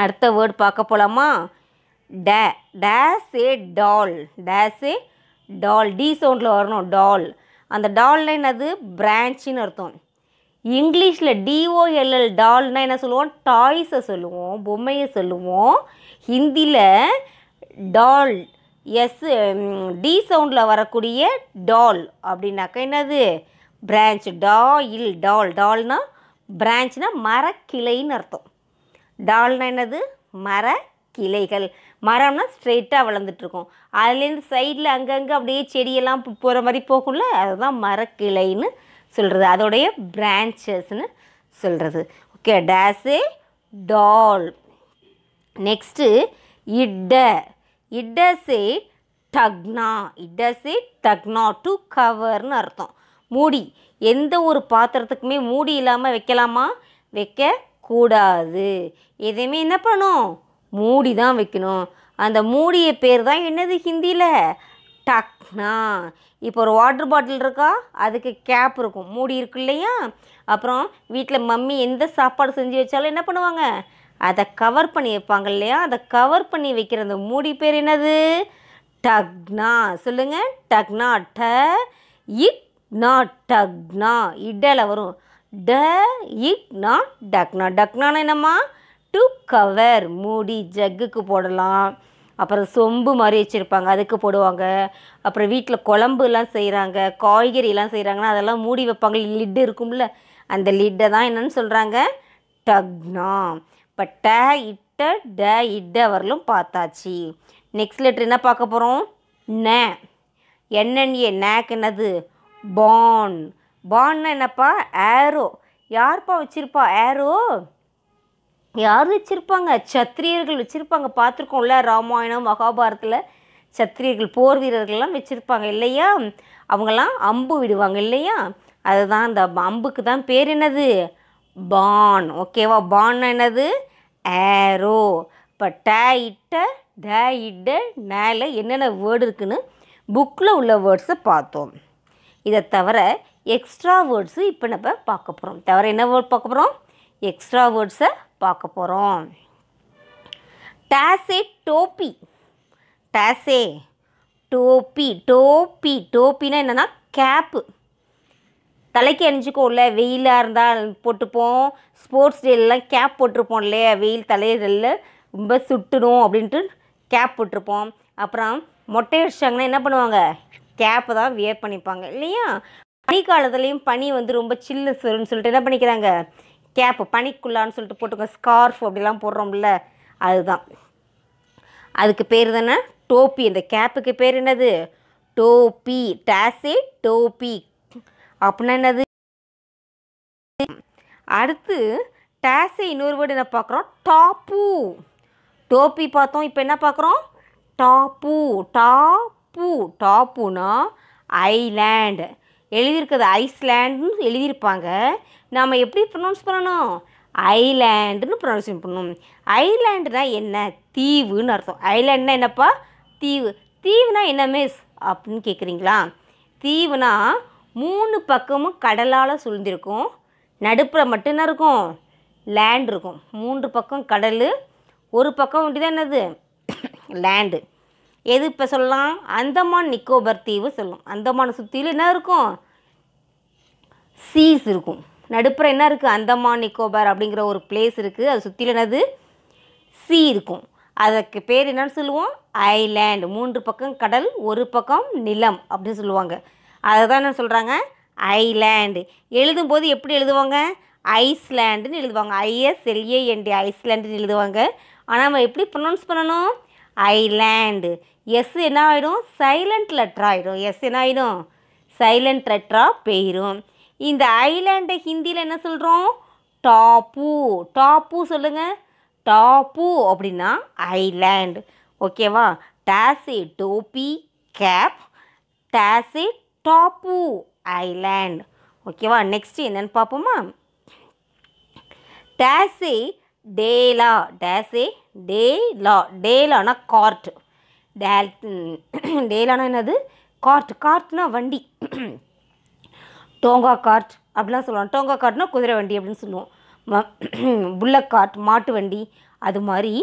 அடுத்த வேர்டு பார்க்க போகலாமா டே டேஸ் ஏ டால் டேஸ் ஏ டால் டி சவுண்டில் வரணும் டால் அந்த டால்னால் என்னது பிரான்ச்சின்னு அர்த்தம் இங்கிலீஷில் டிஓஎல்எல் டால்னால் என்ன சொல்லுவோம் டாய்ஸை சொல்லுவோம் பொம்மையை சொல்லுவோம் ஹிந்தியில் டால் எஸ் டி சவுண்டில் வரக்கூடிய டால் அப்படின்னாக்கா என்னது பிரான்ச் டா இல் டால் டால்னா பிரான்ச்னா மரக்கிளைன்னு அர்த்தம் டால்னா என்னது மர கிளைகள் மரம்னா ஸ்ட்ரெயிட்டாக வளர்ந்துட்டுருக்கும் அதுலேருந்து சைடில் அங்கங்கே அப்படியே செடியெல்லாம் போகிற மாதிரி போகும்ல அதுதான் மரக்கிளைன்னு சொல்கிறது அதோடைய பிரான்ச்சஸ்னு சொல்கிறது ஓகே டேஸே டால் நெக்ஸ்ட்டு இட்ட இட் டஸ் ஏ டக்னா இட் டஸ் ஏ டக்னா டு கவர்னு அர்த்தம் மூடி எந்த ஒரு பாத்திரத்துக்குமே மூடி இல்லாமல் வைக்கலாமா வைக்கக்கூடாது எதையுமே என்ன பண்ணும் மூடி தான் வைக்கணும் அந்த மூடிய பேர் தான் என்னது ஹிந்தியில் டக்னா இப்போ ஒரு வாட்டர் பாட்டில் இருக்கா அதுக்கு கேப் இருக்கும் மூடி இருக்கு இல்லையா அப்புறம் வீட்டில் மம்மி எந்த சாப்பாடு செஞ்சு வச்சாலும் என்ன பண்ணுவாங்க அதை கவர் பண்ணி வைப்பாங்க இல்லையா அதை கவர் பண்ணி வைக்கிற அந்த மூடி பேர் என்னது டக்னா சொல்லுங்கள் டக்னா ட இக் நா டக்னா இடல வரும் ட இக் நா டக்னா டக்னானா என்னம்மா டு கவர் மூடி ஜக்குக்கு போடலாம் அப்புறம் சொம்பு மாதிரி வச்சுருப்பாங்க அதுக்கு போடுவாங்க அப்புறம் வீட்டில் குழம்புலாம் செய்கிறாங்க காய்கறிலாம் செய்கிறாங்கன்னா அதெல்லாம் மூடி வைப்பாங்க லிட்டு இருக்கும்ல அந்த லிட்டை தான் என்னென்னு சொல்கிறாங்க டக்னா இப்போ ட இட்ட ட இட்ட வரலும் பார்த்தாச்சு நெக்ஸ்ட் லெட்ரு என்ன பார்க்க போகிறோம் ந என்னென்ன நேக் என்னது பான் பான்னா என்னப்பா ஏரோ யார்ப்பா வச்சுருப்பா ஏரோ யார் வச்சுருப்பாங்க சத்திரியர்கள் வச்சுருப்பாங்க பார்த்துருக்கோம்ல ராமாயணம் மகாபாரத்தில் சத்திரியர்கள் போர் வீரர்கள்லாம் வச்சுருப்பாங்க இல்லையா அவங்கெல்லாம் அம்பு விடுவாங்க இல்லையா அதுதான் அந்த அம்புக்கு தான் பேர் என்னது பான் ஓகேவா பான் என்னது ஏரோ இப்போ டே இட்ட டே இட்ட நேல என்னென்ன வேர்டு இருக்குன்னு புக்கில் உள்ள வேர்ட்ஸை பார்த்தோம் இதை தவிர எக்ஸ்ட்ரா வேர்ட்ஸு இப்போ நம்ம பார்க்க போகிறோம் தவிர என்ன வேர்ட் பார்க்க போகிறோம் எக்ஸ்ட்ரா வேர்ட்ஸை பார்க்க போகிறோம் டேசே டோப்பி டேசே டோப்பி டோப்பி டோப்பின்னா என்னென்னா கேப்பு தலைக்கு அணிஞ்சிக்கோம்ல வெயிலாக இருந்தால் போட்டுப்போம் ஸ்போர்ட்ஸ் டேலாம் கேப் போட்டிருப்போம் இல்லையா வெயில் தலையிடல ரொம்ப சுட்டுடும் அப்படின்ட்டு கேப் போட்டிருப்போம் அப்புறம் மொட்டை அடிச்சாங்கன்னா என்ன பண்ணுவாங்க கேப்பை தான் வியர் பண்ணிப்பாங்க இல்லையா பனி காலத்துலேயும் பனி வந்து ரொம்ப சில்லு சொல்லுன்னு சொல்லிட்டு என்ன பண்ணிக்கிறாங்க கேப்பு பனிக்குள்ளான்னு சொல்லிட்டு போட்டுக்கோங்க ஸ்கார்ஃப் அப்படிலாம் போடுறோம்ல அதுதான் அதுக்கு பேர் தானே டோப்பி இந்த கேப்புக்கு பேர் என்னது டோப்பி டாஸே டோப்பி என்னது அடுத்து டேஸை இன்னொரு வேர்டு என்ன பார்க்குறோம் டாப்பு டோப்பி பார்த்தோம் இப்போ என்ன பார்க்குறோம் டாப்பு டாப்பு டாப்புனா ஐலேண்டு எழுதியிருக்கிறது ஐஸ்லேண்டுன்னு எழுதியிருப்பாங்க நாம் எப்படி ப்ரொனவுன்ஸ் பண்ணணும் ஐலேண்டுன்னு ப்ரொனவுன்ஸ் பண்ணணும் ஐலேண்டுனா என்ன தீவுன்னு அர்த்தம் ஐலேண்ட்னா என்னப்பா தீவு தீவுனா என்ன மிஸ் அப்படின்னு கேட்குறீங்களா தீவுனா மூணு பக்கமும் கடலால் சூழ்ந்திருக்கும் நடுப்புற மட்டும்தான் இருக்கும் லேண்ட் இருக்கும் மூன்று பக்கம் கடல் ஒரு பக்கம் ஒண்டி தான் என்னது லேண்டு எது இப்போ சொல்லலாம் அந்தமான் நிக்கோபர் தீவு சொல்லும் அந்தமான சுற்றியில் என்ன இருக்கும் சீஸ் இருக்கும் நடுப்புற என்ன இருக்குது அந்தமான் நிக்கோபார் அப்படிங்கிற ஒரு பிளேஸ் இருக்குது அது சுற்றியில் என்னது சீ இருக்கும் அதற்கு பேர் என்னன்னு சொல்லுவோம் ஐலேண்ட் மூன்று பக்கம் கடல் ஒரு பக்கம் நிலம் அப்படின்னு சொல்லுவாங்க அதுதான் என்ன சொல்கிறாங்க ஐலேண்டு எழுதும்போது எப்படி எழுதுவாங்க ஐஸ்லேண்டுன்னு எழுதுவாங்க ஐஎஸ்எல்ஏஎன்டி ஐஸ்லேண்டுன்னு எழுதுவாங்க ஆனால் நம்ம எப்படி ப்ரொனவுன்ஸ் பண்ணணும் ஐலேண்டு எஸ் என்ன ஆகிடும் சைலண்ட் லெட்டர் ஆகிடும் எஸ் என்ன ஆகிடும் சைலண்ட் லெட்டராக பெயிரும் இந்த ஐலேண்டை ஹிந்தியில் என்ன சொல்கிறோம் டாப்பு டாப்பு சொல்லுங்கள் டாப்பு அப்படின்னா ஐலேண்டு ஓகேவா டேசி டோப்பி கேப் டேசி டாப்பு ஐலேண்ட் ஓகேவா நெக்ஸ்ட் என்னென்னு பார்ப்போமா டேஸே டேலா டேஸே டேலா டேலானா கார்ட் டேல் டேலானா என்னது கார்ட் கார்ட்னா வண்டி டோங்கா கார்ட் அப்படிலாம் சொல்லுவாங்க டோங்கா கார்ட்னா குதிரை வண்டி அப்படின்னு சொல்லுவோம் புல்லக் கார்ட் மாட்டு வண்டி அது மாதிரி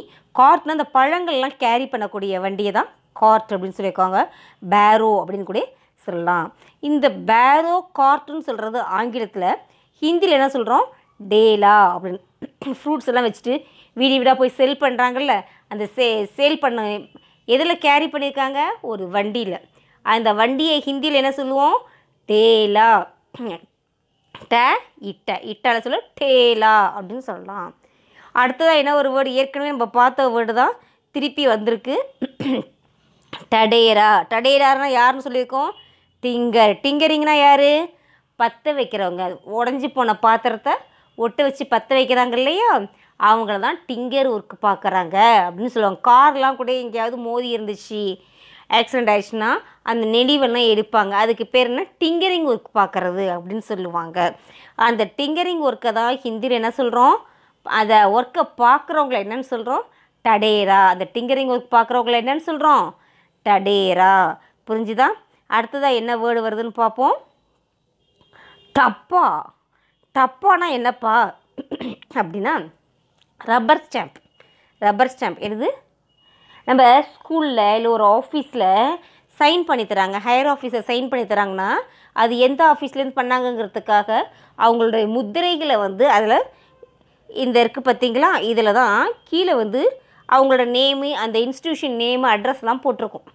கார்ட்னா அந்த பழங்கள்லாம் கேரி பண்ணக்கூடிய வண்டியை தான் கார்ட் அப்படின்னு சொல்லியிருக்காங்க பேரோ அப்படின்னு கூட சொல்லலாம் இந்த பேரோ கார்ட்டுன்னு சொல்கிறது ஆங்கிலத்தில் ஹிந்தியில் என்ன சொல்கிறோம் டேலா அப்படின்னு ஃப்ரூட்ஸ் எல்லாம் வச்சுட்டு வீடு வீடாக போய் செல் பண்ணுறாங்கல்ல அந்த சே சேல் பண்ண எதில் கேரி பண்ணியிருக்காங்க ஒரு வண்டியில் அந்த வண்டியை ஹிந்தியில் என்ன சொல்லுவோம் டேலா ட இட்ட இட்டால சொல்ல டேலா அப்படின்னு சொல்லலாம் அடுத்ததாக என்ன ஒரு வேர்டு ஏற்கனவே நம்ம பார்த்த வேர்டு தான் திருப்பி வந்திருக்கு டடேரா டடேரான்னா யாருன்னு சொல்லியிருக்கோம் டிங்கர் டிங்கரிங்னா யார் பற்ற வைக்கிறவங்க உடஞ்சி போன பாத்திரத்தை ஒட்டு வச்சு பற்ற வைக்கிறாங்க இல்லையா அவங்கள தான் டிங்கர் ஒர்க் பார்க்குறாங்க அப்படின்னு சொல்லுவாங்க கார்லாம் கூட எங்கேயாவது மோதி இருந்துச்சு ஆக்சிடெண்ட் ஆயிடுச்சுன்னா அந்த நெடிவெல்லாம் எடுப்பாங்க அதுக்கு பேர் என்ன டிங்கரிங் ஒர்க் பார்க்குறது அப்படின்னு சொல்லுவாங்க அந்த டிங்கரிங் ஒர்க்கை தான் ஹிந்தியில் என்ன சொல்கிறோம் அதை ஒர்க்கை பார்க்குறவங்கள என்னன்னு சொல்கிறோம் டடேரா அந்த டிங்கரிங் ஒர்க் பார்க்குறவங்கள என்னன்னு சொல்கிறோம் டடேரா புரிஞ்சுதான் அடுத்ததாக என்ன வேர்டு வருதுன்னு பார்ப்போம் டப்பா டப்பானா என்னப்பா அப்படின்னா ரப்பர் ஸ்டாம்ப் ரப்பர் ஸ்டாம்ப் எது நம்ம ஸ்கூலில் இல்லை ஒரு ஆஃபீஸில் சைன் பண்ணி தராங்க ஹையர் ஆஃபீஸர் சைன் பண்ணி தராங்கன்னா அது எந்த ஆஃபீஸ்லேருந்து பண்ணாங்கங்கிறதுக்காக அவங்களுடைய முத்திரைகளை வந்து அதில் இந்த இருக்குது பார்த்திங்களா இதில் தான் கீழே வந்து அவங்களோட நேமு அந்த இன்ஸ்டியூஷன் நேமு அட்ரஸ்லாம் போட்டிருக்கும்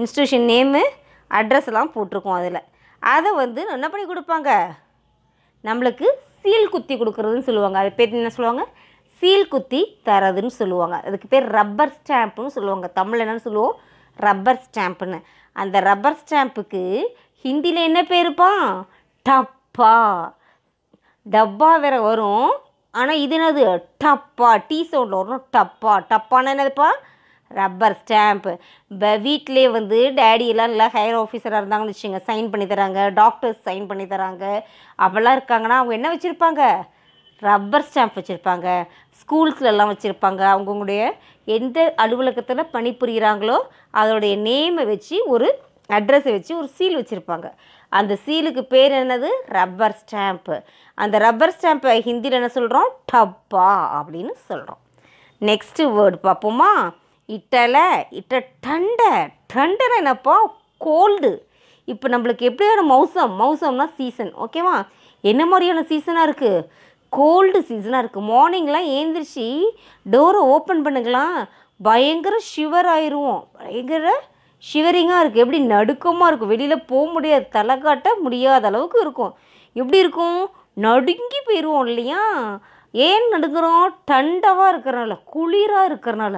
இன்ஸ்டியூஷன் நேமு அட்ரஸ்லாம் போட்டிருக்கோம் அதில் அதை வந்து என்ன பண்ணி கொடுப்பாங்க நம்மளுக்கு சீல் குத்தி கொடுக்குறதுன்னு சொல்லுவாங்க அது பேர் என்ன சொல்லுவாங்க சீல் குத்தி தரதுன்னு சொல்லுவாங்க அதுக்கு பேர் ரப்பர் ஸ்டாம்ப்புன்னு சொல்லுவாங்க தமிழ் என்னென்னு சொல்லுவோம் ரப்பர் ஸ்டாம்ப்புன்னு அந்த ரப்பர் ஸ்டாம்ப்புக்கு ஹிந்தியில் என்ன இருப்பான் டப்பா டப்பா வேற வரும் ஆனால் இது என்னது டப்பா டீ சவுண்டில் வரணும் டப்பா டப்பானா என்னதுப்பா ரப்பர் ஸ்டாம்ப்பு இப்போ வீட்டிலே வந்து டேடியெல்லாம் நல்லா ஹையர் ஆஃபீஸராக இருந்தாங்கன்னு வச்சுங்க சைன் பண்ணி தராங்க டாக்டர்ஸ் சைன் பண்ணி தராங்க அப்படிலாம் இருக்காங்கன்னா அவங்க என்ன வச்சுருப்பாங்க ரப்பர் ஸ்டாம்ப் வச்சுருப்பாங்க ஸ்கூல்ஸ்லலாம் வச்சுருப்பாங்க அவங்கவுங்களுடைய எந்த அலுவலகத்தில் பணிபுரிகிறாங்களோ அதோடைய நேமை வச்சு ஒரு அட்ரஸை வச்சு ஒரு சீல் வச்சுருப்பாங்க அந்த சீலுக்கு பேர் என்னது ரப்பர் ஸ்டாம்ப்பு அந்த ரப்பர் ஸ்டாம்பை ஹிந்தியில் என்ன சொல்கிறோம் டப்பா அப்படின்னு சொல்கிறோம் நெக்ஸ்ட்டு வேர்டு பார்ப்போமா இட்டல இட்ட டண்டை டண்டர் என்னப்பா கோல்டு இப்போ நம்மளுக்கு எப்படியான மௌசம் மௌசம்னா சீசன் ஓகேவா என்ன மாதிரியான சீசனாக இருக்குது கோல்டு சீசனாக இருக்குது மார்னிங்லாம் ஏந்திரிச்சு டோரை ஓப்பன் பண்ணுங்களாம் பயங்கர ஷிவர் ஆயிடுவோம் பயங்கர ஷிவரிங்காக இருக்குது எப்படி நடுக்கமாக இருக்கும் வெளியில் போக முடியாது தலை காட்ட முடியாத அளவுக்கு இருக்கும் எப்படி இருக்கும் நடுங்கி போயிடுவோம் இல்லையா ஏன் நடுங்குறோம் டண்டவாக இருக்கிறனால குளிராக இருக்கிறனால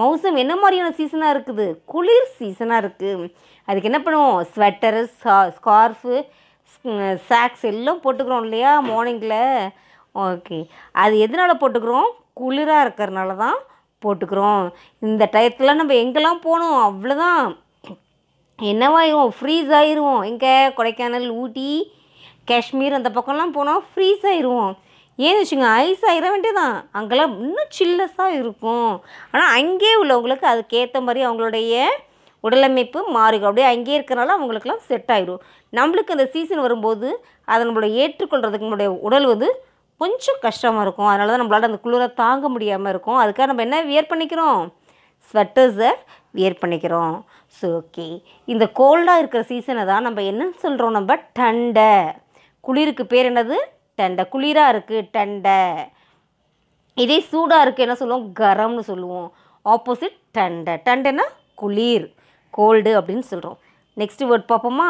மௌசம் என்ன மாதிரியான சீசனாக இருக்குது குளிர் சீசனாக இருக்குது அதுக்கு என்ன பண்ணுவோம் ஸ்வெட்டரு ஸ்கா ஸ்கார்ஃபு சாக்ஸ் எல்லாம் போட்டுக்கிறோம் இல்லையா மார்னிங்கில் ஓகே அது எதனால் போட்டுக்கிறோம் குளிராக இருக்கிறனால தான் போட்டுக்கிறோம் இந்த டயத்தில் நம்ம எங்கெல்லாம் போகணும் அவ்வளோதான் என்னவாயிரும் ஃப்ரீஸ் ஆயிடுவோம் எங்கே கொடைக்கானல் ஊட்டி காஷ்மீர் அந்த பக்கம்லாம் போனால் ஃப்ரீஸ் ஆயிடுவோம் ஏன்னு வச்சுங்க ஐஸ் ஆகிற வேண்டியதான் அங்கெல்லாம் இன்னும் சில்லஸாக இருக்கும் ஆனால் அங்கேயே உள்ளவங்களுக்கு அதுக்கேற்ற மாதிரி அவங்களுடைய உடலமைப்பு மாறுகள் அப்படியே அங்கேயே இருக்கிறனால அவங்களுக்குலாம் செட் ஆகிடும் நம்மளுக்கு அந்த சீசன் வரும்போது அதை நம்மளோட ஏற்றுக்கொள்கிறதுக்கு நம்மளுடைய உடல் வந்து கொஞ்சம் கஷ்டமாக இருக்கும் அதனால தான் நம்மளால் அந்த குளிரை தாங்க முடியாமல் இருக்கும் அதுக்காக நம்ம என்ன வியர் பண்ணிக்கிறோம் ஸ்வெட்டர்ஸை வியர் பண்ணிக்கிறோம் ஸோ ஓகே இந்த கோல்டாக இருக்கிற சீசனை தான் நம்ம என்னன்னு சொல்கிறோம் நம்ம டண்டை குளிருக்கு பேர் என்னது டண்டை குளிராக இருக்குது டண்டை இதே சூடாக இருக்குது என்ன சொல்லுவோம் கரம்னு சொல்லுவோம் ஆப்போசிட் டண்டை டண்டைனா குளிர் கோல்டு அப்படின்னு சொல்கிறோம் நெக்ஸ்ட் வேர்ட் பார்ப்போமா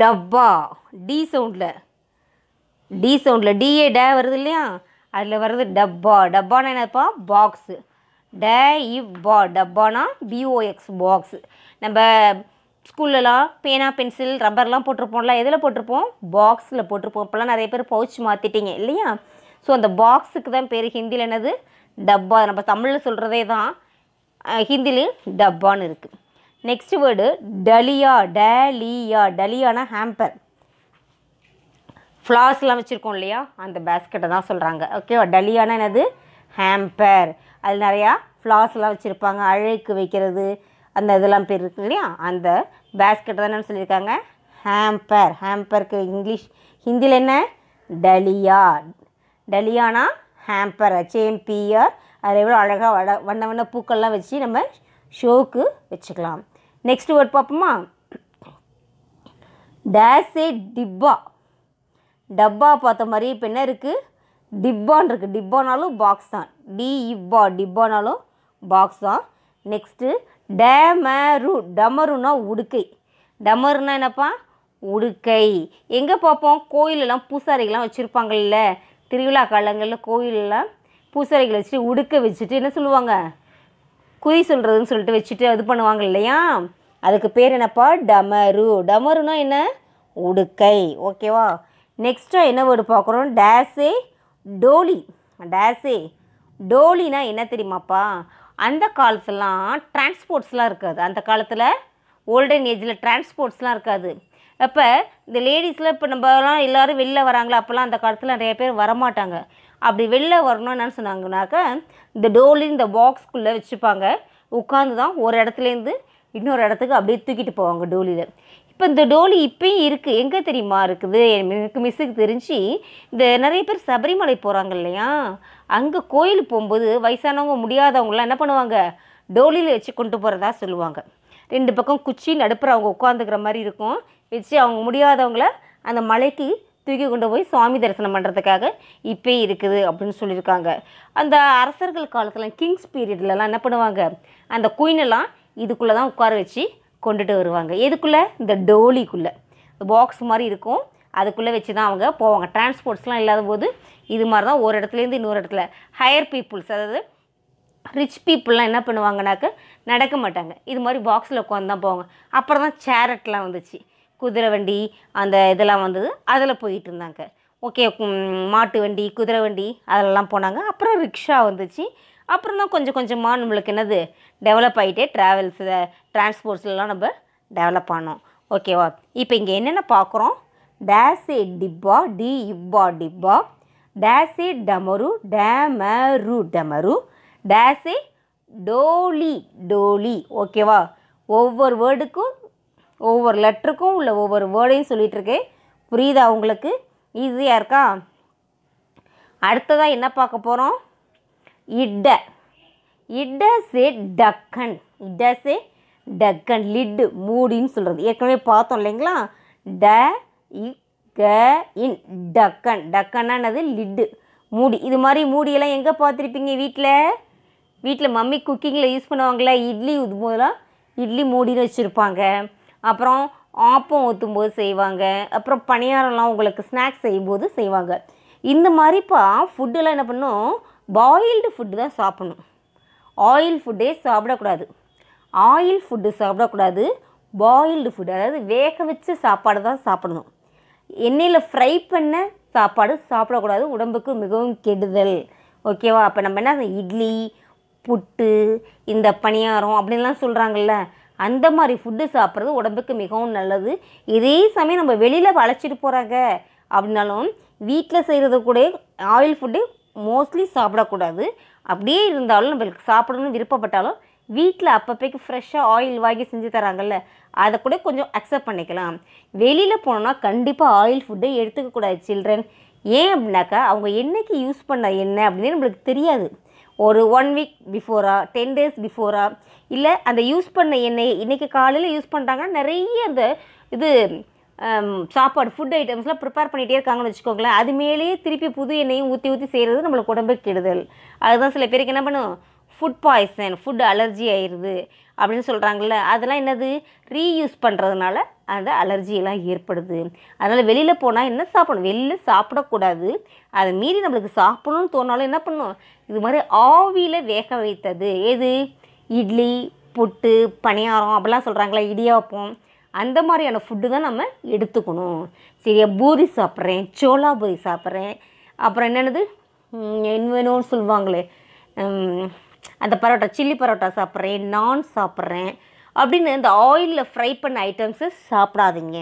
டப்பா டி சவுண்டில் டி சவுண்டில் டிஏ டே வருது இல்லையா அதில் வர்றது டப்பா டப்பானா என்னப்பா பாக்ஸு டே இ பா டப்பானா பிஓஎக்ஸ் பாக்ஸு நம்ம ஸ்கூல்லலாம் பேனா பென்சில் ரப்பர்லாம் போட்டிருப்போம்ல எதில் போட்டிருப்போம் பாக்ஸில் போட்டிருப்போம் இப்போலாம் நிறைய பேர் பவுச் மாற்றிட்டீங்க இல்லையா ஸோ அந்த பாக்ஸுக்கு தான் பேர் ஹிந்தியில் என்னது டப்பா நம்ம தமிழில் சொல்கிறதே தான் ஹிந்தியில் டப்பான்னு இருக்குது நெக்ஸ்ட் வேர்டு டலியா டலியா டலியானா ஹேம்பர் ஃப்ளாஸ்லாம் வச்சுருக்கோம் இல்லையா அந்த பேஸ்கெட்டை தான் சொல்கிறாங்க ஓகேவா டலியானா என்னது ஹேம்பர் அது நிறையா ஃப்ளாஸ்லாம் வச்சுருப்பாங்க அழுக்கு வைக்கிறது அந்த இதெல்லாம் பேர் இருக்கு இல்லையா அந்த பேஸ்கெட் தானே சொல்லியிருக்காங்க ஹேம்பர் ஹேம்பருக்கு இங்கிலீஷ் ஹிந்தியில் என்ன டலியா டலியானா ஹேம்பர் சேம்பியர் அதில் எவ்வளோ அழகாக வட வண்ண வண்ண பூக்கள்லாம் வச்சு நம்ம ஷோக்கு வச்சுக்கலாம் நெக்ஸ்ட் வேர்ட் பார்ப்போமா டேஸே டிப்பா டப்பா பார்த்த மாதிரி இப்போ என்ன இருக்குது டிப்பான் இருக்குது டிப்பானாலும் பாக்ஸ் தான் டி இப்பா டிப்பானாலும் பாக்ஸ் தான் நெக்ஸ்ட்டு டேமரு டமருன்னா உடுக்கை டமருன்னா என்னப்பா உடுக்கை எங்கே பார்ப்போம் கோயிலெல்லாம் பூசாரிகள்லாம் வச்சுருப்பாங்கள்ல திருவிழா காலங்களில் கோயிலெல்லாம் பூசாரிகள் வச்சுட்டு உடுக்கை வச்சுட்டு என்ன சொல்லுவாங்க குறி சொல்கிறதுன்னு சொல்லிட்டு வச்சுட்டு இது பண்ணுவாங்க இல்லையா அதுக்கு பேர் என்னப்பா டமரு டமருனா என்ன உடுக்கை ஓகேவா நெக்ஸ்ட்டாக என்ன வேர்டு பார்க்குறோம் டேஸே டோலி டேஸே டோலினா என்ன தெரியுமாப்பா அந்த காலத்துலாம் டிரான்ஸ்போர்ட்ஸ்லாம் இருக்காது அந்த காலத்தில் ஓல்டன் ஏஜில் டிரான்ஸ்போர்ட்ஸ்லாம் இருக்காது அப்போ இந்த லேடிஸ்லாம் இப்போ நம்மலாம் எல்லோரும் வெளில வராங்களா அப்போல்லாம் அந்த காலத்தில் நிறைய பேர் வரமாட்டாங்க அப்படி வெளில வரணும் என்னன்னு சொன்னாங்கனாக்கா இந்த டோலி இந்த பாக்ஸ்க்குள்ளே வச்சுப்பாங்க உட்காந்து தான் ஒரு இடத்துலேருந்து இன்னொரு இடத்துக்கு அப்படியே தூக்கிட்டு போவாங்க டோலியில் இப்போ இந்த டோலி இப்பயும் இருக்குது எங்கே தெரியுமா இருக்குது எனக்கு மிஸ்ஸுக்கு தெரிஞ்சு இந்த நிறைய பேர் சபரிமலை போகிறாங்க இல்லையா அங்கே கோயிலுக்கு போகும்போது வயசானவங்க முடியாதவங்களாம் என்ன பண்ணுவாங்க டோலியில் வச்சு கொண்டு போகிறதா சொல்லுவாங்க ரெண்டு பக்கம் குச்சி நடுப்புற அவங்க உட்காந்துக்கிற மாதிரி இருக்கும் வச்சு அவங்க முடியாதவங்கள அந்த மலைக்கு தூக்கி கொண்டு போய் சுவாமி தரிசனம் பண்ணுறதுக்காக இப்போ இருக்குது அப்படின்னு சொல்லியிருக்காங்க அந்த அரசர்கள் காலத்தில் கிங்ஸ் பீரியட்லலாம் என்ன பண்ணுவாங்க அந்த குயினெல்லாம் இதுக்குள்ளே தான் உட்கார வச்சு கொண்டுட்டு வருவாங்க எதுக்குள்ளே இந்த டோலிக்குள்ளே பாக்ஸ் மாதிரி இருக்கும் அதுக்குள்ளே வச்சு தான் அவங்க போவாங்க டிரான்ஸ்போர்ட்ஸ்லாம் இல்லாத போது இது மாதிரி தான் ஒரு இடத்துலேருந்து இன்னொரு இடத்துல ஹையர் பீப்புள்ஸ் அதாவது ரிச் பீப்புளெலாம் என்ன பண்ணுவாங்கனாக்க நடக்க மாட்டாங்க இது மாதிரி பாக்ஸில் உட்காந்து தான் போவாங்க அப்புறம் தான் சேரட்லாம் வந்துச்சு குதிரை வண்டி அந்த இதெல்லாம் வந்தது அதில் போயிட்டு இருந்தாங்க ஓகே மாட்டு வண்டி குதிரை வண்டி அதெல்லாம் போனாங்க அப்புறம் ரிக்ஷா வந்துச்சு அப்புறம் தான் கொஞ்சம் கொஞ்சமாக நம்மளுக்கு என்னது டெவலப் ஆகிட்டே ட்ராவல்ஸ் டிரான்ஸ்போர்ட்ஸ்லாம் நம்ம டெவலப் ஆனோம் ஓகேவா இப்போ இங்கே என்னென்ன பார்க்குறோம் ஏ டிப்பா டி இப்பா டிப்பா ஏ டமரு டேமரு டமரு டேஸே டோலி டோலி ஓகேவா ஒவ்வொரு வேர்டுக்கும் ஒவ்வொரு லெட்டருக்கும் உள்ள ஒவ்வொரு வேர்டையும் சொல்லிகிட்ருக்கேன் புரியுதா உங்களுக்கு ஈஸியாக இருக்கா அடுத்ததாக என்ன பார்க்க போகிறோம் இட இட சே டக்கன் இட சே டக்கன் லிட்டு மூடின்னு சொல்கிறது ஏற்கனவே பார்த்தோம் இல்லைங்களா ட இ இக்க இன் டக்கன் டக்கன்னானது லிட்டு மூடி இது மாதிரி மூடியெல்லாம் எங்கே பார்த்துருப்பீங்க வீட்டில் வீட்டில் மம்மி குக்கிங்கில் யூஸ் பண்ணுவாங்களே இட்லி ஊற்றும் போதெல்லாம் இட்லி மூடின்னு வச்சுருப்பாங்க அப்புறம் ஆப்பம் ஊற்றும் போது செய்வாங்க அப்புறம் பணியாரம்லாம் உங்களுக்கு ஸ்நாக்ஸ் செய்யும்போது செய்வாங்க இந்த மாதிரிப்பா ஃபுட்டெல்லாம் என்ன பண்ணும் பாயில்டு ஃபுட்டு தான் சாப்பிடணும் ஆயில் ஃபுட்டே சாப்பிடக்கூடாது ஆயில் ஃபுட்டு சாப்பிடக்கூடாது பாயில்டு ஃபுட் அதாவது வேக வச்ச சாப்பாடு தான் சாப்பிடணும் எண்ணெயில் ஃப்ரை பண்ண சாப்பாடு சாப்பிடக்கூடாது உடம்புக்கு மிகவும் கெடுதல் ஓகேவா அப்போ நம்ம என்ன இட்லி புட்டு இந்த பணியாரம் அப்படின்லாம் சொல்கிறாங்கல்ல அந்த மாதிரி ஃபுட்டு சாப்பிட்றது உடம்புக்கு மிகவும் நல்லது இதே சமயம் நம்ம வெளியில் அழைச்சிட்டு போகிறாங்க அப்படின்னாலும் வீட்டில் செய்கிறது கூட ஆயில் ஃபுட்டு மோஸ்ட்லி சாப்பிடக்கூடாது அப்படியே இருந்தாலும் நம்மளுக்கு சாப்பிடணும்னு விருப்பப்பட்டாலும் வீட்டில் அப்பப்போக்கு ஃப்ரெஷ்ஷாக ஆயில் வாங்கி செஞ்சு தராங்கல்ல அதை கூட கொஞ்சம் அக்செப்ட் பண்ணிக்கலாம் வெளியில் போனோன்னா கண்டிப்பாக ஆயில் ஃபுட்டை எடுத்துக்கக்கூடாது சில்ட்ரன் ஏன் அப்படின்னாக்கா அவங்க என்றைக்கு யூஸ் பண்ண என்ன அப்படின்னு நம்மளுக்கு தெரியாது ஒரு ஒன் வீக் பிஃபோரா டென் டேஸ் பிஃபோரா இல்லை அந்த யூஸ் பண்ண எண்ணெய் இன்றைக்கி காலையில் யூஸ் பண்ணுறாங்கன்னா நிறைய அந்த இது சாப்பாடு ஃபுட் ஐட்டம்ஸ்லாம் ப்ரிப்பேர் பண்ணிகிட்டே இருக்காங்கன்னு வச்சுக்கோங்களேன் அது மேலேயே திருப்பி புது எண்ணெயும் ஊற்றி ஊற்றி செய்கிறது நம்மளுக்கு உடம்பு கெடுதல் அதுதான் சில பேருக்கு என்ன பண்ணும் ஃபுட் பாய்சன் ஃபுட் அலர்ஜி ஆயிடுது அப்படின்னு சொல்கிறாங்கல்ல அதெல்லாம் என்னது ரீயூஸ் பண்ணுறதுனால அந்த அலர்ஜியெல்லாம் ஏற்படுது அதனால் வெளியில் போனால் என்ன சாப்பிடணும் வெளியில் சாப்பிடக்கூடாது அதை மீறி நம்மளுக்கு சாப்பிடணும்னு தோணாலும் என்ன பண்ணும் இது மாதிரி ஆவியில் வேக வைத்தது எது இட்லி புட்டு பணியாரம் அப்படிலாம் சொல்கிறாங்களே இடியாப்பம் அந்த மாதிரியான ஃபுட்டு தான் நம்ம எடுத்துக்கணும் சரியா பூரி சாப்பிட்றேன் சோளா பூரி சாப்பிட்றேன் அப்புறம் என்னென்னது என்னன்னு சொல்லுவாங்களே அந்த பரோட்டா சில்லி பரோட்டா சாப்பிட்றேன் நான் சாப்பிட்றேன் அப்படின்னு இந்த ஆயிலில் ஃப்ரை பண்ண ஐட்டம்ஸை சாப்பிடாதீங்க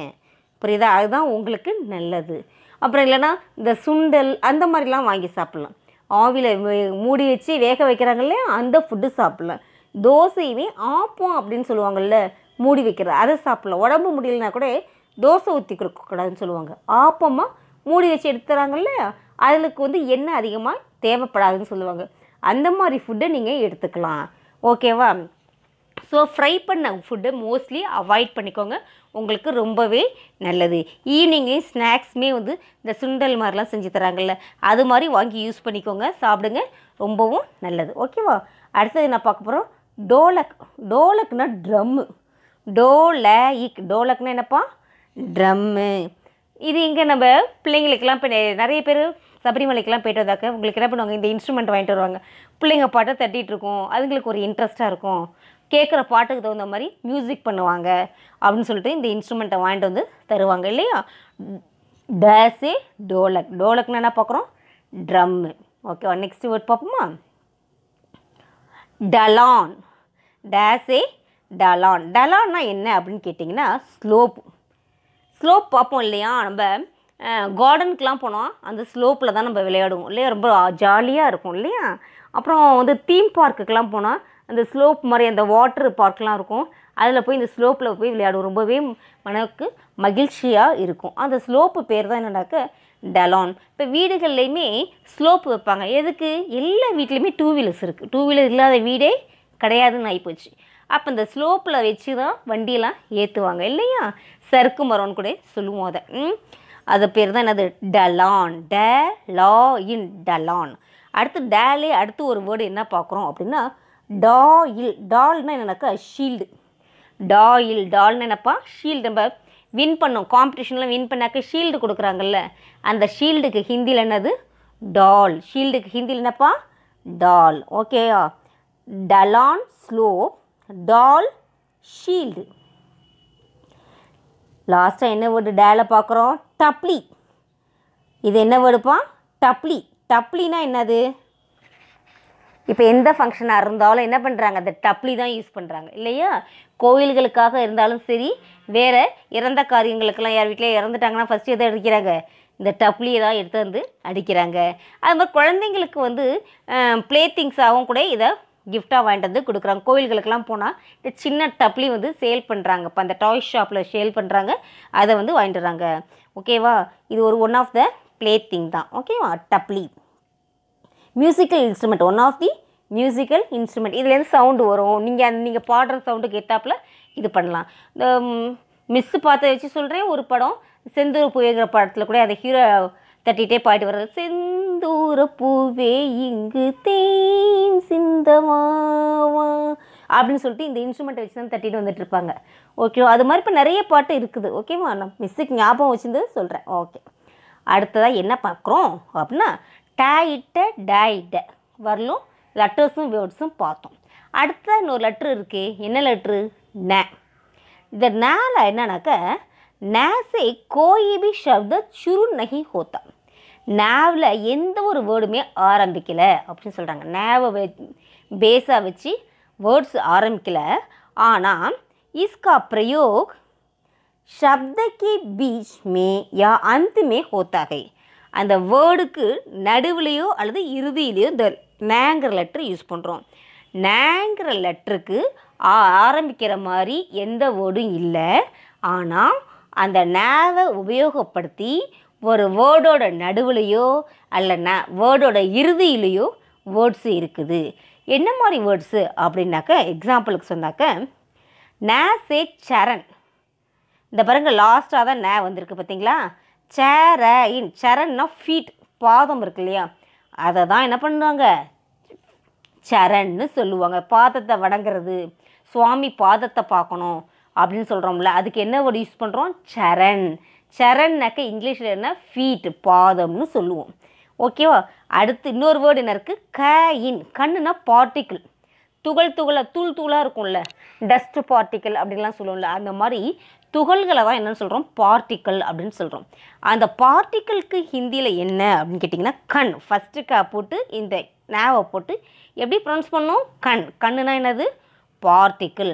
புரியுதா அதுதான் உங்களுக்கு நல்லது அப்புறம் இல்லைனா இந்த சுண்டல் அந்த மாதிரிலாம் வாங்கி சாப்பிட்லாம் ஆவியில் மூடி வச்சு வேக வைக்கிறாங்க இல்லையா அந்த ஃபுட்டு சாப்பிட்லாம் தோசையுமே ஆப்பம் அப்படின்னு சொல்லுவாங்கள்ல மூடி வைக்கிறது அதை சாப்பிட்லாம் உடம்பு முடியலனா கூட தோசை ஊற்றி கொடுக்கக்கூடாதுன்னு சொல்லுவாங்க ஆப்பமாக மூடி வச்சு எடுத்துறாங்க இல்லையா அதுக்கு வந்து எண்ணெய் அதிகமாக தேவைப்படாதுன்னு சொல்லுவாங்க அந்த மாதிரி ஃபுட்டை நீங்கள் எடுத்துக்கலாம் ஓகேவா ஸோ ஃப்ரை பண்ண ஃபுட்டை மோஸ்ட்லி அவாய்ட் பண்ணிக்கோங்க உங்களுக்கு ரொம்பவே நல்லது ஈவினிங்லேயும் ஸ்நாக்ஸுமே வந்து இந்த சுண்டல் மாதிரிலாம் செஞ்சு தராங்கல்ல அது மாதிரி வாங்கி யூஸ் பண்ணிக்கோங்க சாப்பிடுங்க ரொம்பவும் நல்லது ஓகேவா அடுத்தது என்ன பார்க்க போகிறோம் டோலக் டோலக்னால் ட்ரம்மு டோல இக் டோலக்னா என்னப்பா ட்ரம்மு இது இங்கே நம்ம பிள்ளைங்களுக்கெல்லாம் இப்போ நிறைய பேர் சபரிமலைக்கெல்லாம் போயிட்டு வந்தாக்க உங்களுக்கு என்ன பண்ணுவாங்க இந்த இன்ஸ்ட்ருமெண்ட் வாங்கிட்டு வருவாங்க பிள்ளைங்க பாட்டை தட்டிகிட்ருக்கோம் அதுங்களுக்கு ஒரு இன்ட்ரெஸ்ட்டாக இருக்கும் கேட்குற பாட்டுக்கு தகுந்த மாதிரி மியூசிக் பண்ணுவாங்க அப்படின்னு சொல்லிட்டு இந்த இன்ஸ்ட்ருமெண்ட்டை வாங்கிட்டு வந்து தருவாங்க இல்லையா டேஸே டோலக் டோலக்னு என்ன பார்க்குறோம் ட்ரம்மு ஓகேவா நெக்ஸ்ட் வேர்ட் பார்ப்போமா டலான் டேஸே டலான் டலான்னா என்ன அப்படின்னு கேட்டிங்கன்னா ஸ்லோப் ஸ்லோப் பார்ப்போம் இல்லையா நம்ம கார்டனுக்கெலாம் போனோம் அந்த ஸ்லோப்பில் தான் நம்ம விளையாடுவோம் இல்லையா ரொம்ப ஜாலியாக இருக்கும் இல்லையா அப்புறம் வந்து தீம் பார்க்குக்கெலாம் போனால் அந்த ஸ்லோப் மாதிரி அந்த வாட்ரு பார்க்லாம் இருக்கும் அதில் போய் இந்த ஸ்லோப்பில் போய் விளையாடுவோம் ரொம்பவே மனக்கு மகிழ்ச்சியாக இருக்கும் அந்த ஸ்லோப்பு பேர் தான் என்னன்னாக்க டலான் இப்போ வீடுகள்லேயுமே ஸ்லோப் வைப்பாங்க எதுக்கு எல்லா வீட்லேயுமே டூ வீலர்ஸ் இருக்குது டூ வீலர் இல்லாத வீடே கிடையாதுன்னு ஆகிப்போச்சு அப்போ இந்த ஸ்லோப்பில் வச்சு தான் வண்டியெல்லாம் ஏற்றுவாங்க இல்லையா சறுக்கு மரம்னு கூட சொல்லுவோம் அதை அது பேர் தான் என்னது டலான் ட லா இன் டலான் அடுத்து டேலே அடுத்து ஒரு வேர்டு என்ன பார்க்குறோம் அப்படின்னா டா இல் டால்னால் என்னக்கா ஷீல்டு டா இல் டால்னு என்னப்பா ஷீல்டு நம்ம வின் பண்ணோம் காம்படிஷன்லாம் வின் பண்ணாக்க ஷீல்டு கொடுக்குறாங்கல்ல அந்த ஷீல்டுக்கு ஹிந்தியில் என்னது டால் ஷீல்டுக்கு ஹிந்தியில் என்னப்பா டால் ஓகேயா டலான் ஸ்லோப் டால் ஷீல்டு லாஸ்ட்டாக என்ன வேர்டு டேலை பார்க்குறோம் டப்ளி இது என்ன வேர்டுப்பா டப்ளி டப்ளினா என்னது இப்போ எந்த ஃபங்க்ஷனாக இருந்தாலும் என்ன பண்ணுறாங்க அந்த டப்ளி தான் யூஸ் பண்ணுறாங்க இல்லையா கோயில்களுக்காக இருந்தாலும் சரி வேறு இறந்த காரியங்களுக்கெல்லாம் யார் வீட்டில் இறந்துட்டாங்கன்னா ஃபஸ்ட்டு எதை அடிக்கிறாங்க இந்த டப்ளியை தான் எடுத்து வந்து அடிக்கிறாங்க அது மாதிரி குழந்தைங்களுக்கு வந்து ப்ளே திங்ஸாகவும் கூட இதை கிஃப்டாக வாங்கிட்டு வந்து கொடுக்குறாங்க கோயில்களுக்கெல்லாம் போனால் இந்த சின்ன டப்ளி வந்து சேல் பண்ணுறாங்க இப்போ அந்த டாய் ஷாப்பில் சேல் பண்ணுறாங்க அதை வந்து வாங்கிட்டுறாங்க ஓகேவா இது ஒரு one of the play thing தான் ஓகேவா டப்ளி musical instrument one of the musical instrument இதுலேருந்து சவுண்டு வரும் நீங்கள் அந்த நீங்கள் பாடுற சவுண்டுக்கு ஏற்றாப்பில் இது பண்ணலாம் இந்த மிஸ்ஸு பார்த்து வச்சு சொல்கிறேன் ஒரு படம் செந்தூர் புயங்கிற படத்தில் கூட அந்த ஹீரோ தட்டிகிட்டே பாட்டு வர்றது செந்தூர பூவே இங்கு தேன் சிந்தமாவா அப்படின்னு சொல்லிட்டு இந்த இன்ஸ்ட்ருமெண்ட்டை வச்சு தான் தட்டிட்டு வந்துட்டு இருப்பாங்க ஓகேவா அது மாதிரி இப்போ நிறைய பாட்டு இருக்குது ஓகேவா நான் மிஸ்ஸுக்கு ஞாபகம் வச்சுருந்து சொல்கிறேன் ஓகே அடுத்ததாக என்ன பார்க்குறோம் அப்படின்னா டாயிட்ட டாய்ட வரலும் லெட்டர்ஸும் வேர்ட்ஸும் பார்த்தோம் அடுத்த இன்னொரு லெட்ரு இருக்கு என்ன லெட்ரு ந இந்த நேல என்னன்னாக்க நேசை கோயிபி பி சப்த சுரு நகி ஹோத்தான் நாவில் எந்த ஒரு வேர்டுமே ஆரம்பிக்கலை அப்படின்னு சொல்கிறாங்க நேவை பேஸாக வச்சு வேர்ட்ஸ் ஆரம்பிக்கலை ஆனால் இஸ்கா பிரயோக் शब्द பீச் மே யா या अंत ஹோத்தாகை அந்த வேர்டுக்கு நடுவுலேயோ அல்லது இறுதியிலையோ இந்த நேங்கிற லெட்ரு யூஸ் பண்ணுறோம் நேங்கிற லெட்டருக்கு ஆரம்பிக்கிற மாதிரி எந்த வேர்டும் இல்லை ஆனால் அந்த நேவை உபயோகப்படுத்தி ஒரு வேர்டோட நடுவுலையோ அல்லைன்னா வேர்டோட இறுதியிலையோ வேர்ட்ஸு இருக்குது என்ன மாதிரி வேர்ட்ஸு அப்படின்னாக்க எக்ஸாம்பிளுக்கு சொன்னாக்க நே சே சரண் இந்த பாருங்கள் லாஸ்ட்டாக தான் நே வந்திருக்கு பார்த்தீங்களா சேர இன் சரண்னா ஃபீட் பாதம் இருக்கு இல்லையா அதை தான் என்ன பண்ணுவாங்க சரண்னு சொல்லுவாங்க பாதத்தை வணங்குறது சுவாமி பாதத்தை பார்க்கணும் அப்படின்னு சொல்கிறோம்ல அதுக்கு என்ன வேர்டு யூஸ் பண்ணுறோம் சரண் சரண்னாக்க இங்கிலீஷில் என்ன ஃபீட் பாதம்னு சொல்லுவோம் ஓகேவா அடுத்து இன்னொரு வேர்டு என்ன இருக்குது க இன் கண்ணுனா பார்ட்டிக்கிள் துகள் துகளாக தூள் தூளாக இருக்கும்ல டஸ்ட் பார்ட்டிக்கிள் அப்படின்லாம் சொல்லுவோம்ல அந்த மாதிரி துகள்களை தான் என்னென்னு சொல்கிறோம் பார்ட்டிக்கல் அப்படின்னு சொல்கிறோம் அந்த பார்ட்டிக்கலுக்கு ஹிந்தியில் என்ன அப்படின்னு கேட்டிங்கன்னா கண் ஃபஸ்ட்டு கா போட்டு இந்த நாவை போட்டு எப்படி ப்ரொனன்ஸ் பண்ணோம் கண் கண்ணுனா என்னது பார்ட்டிக்கிள்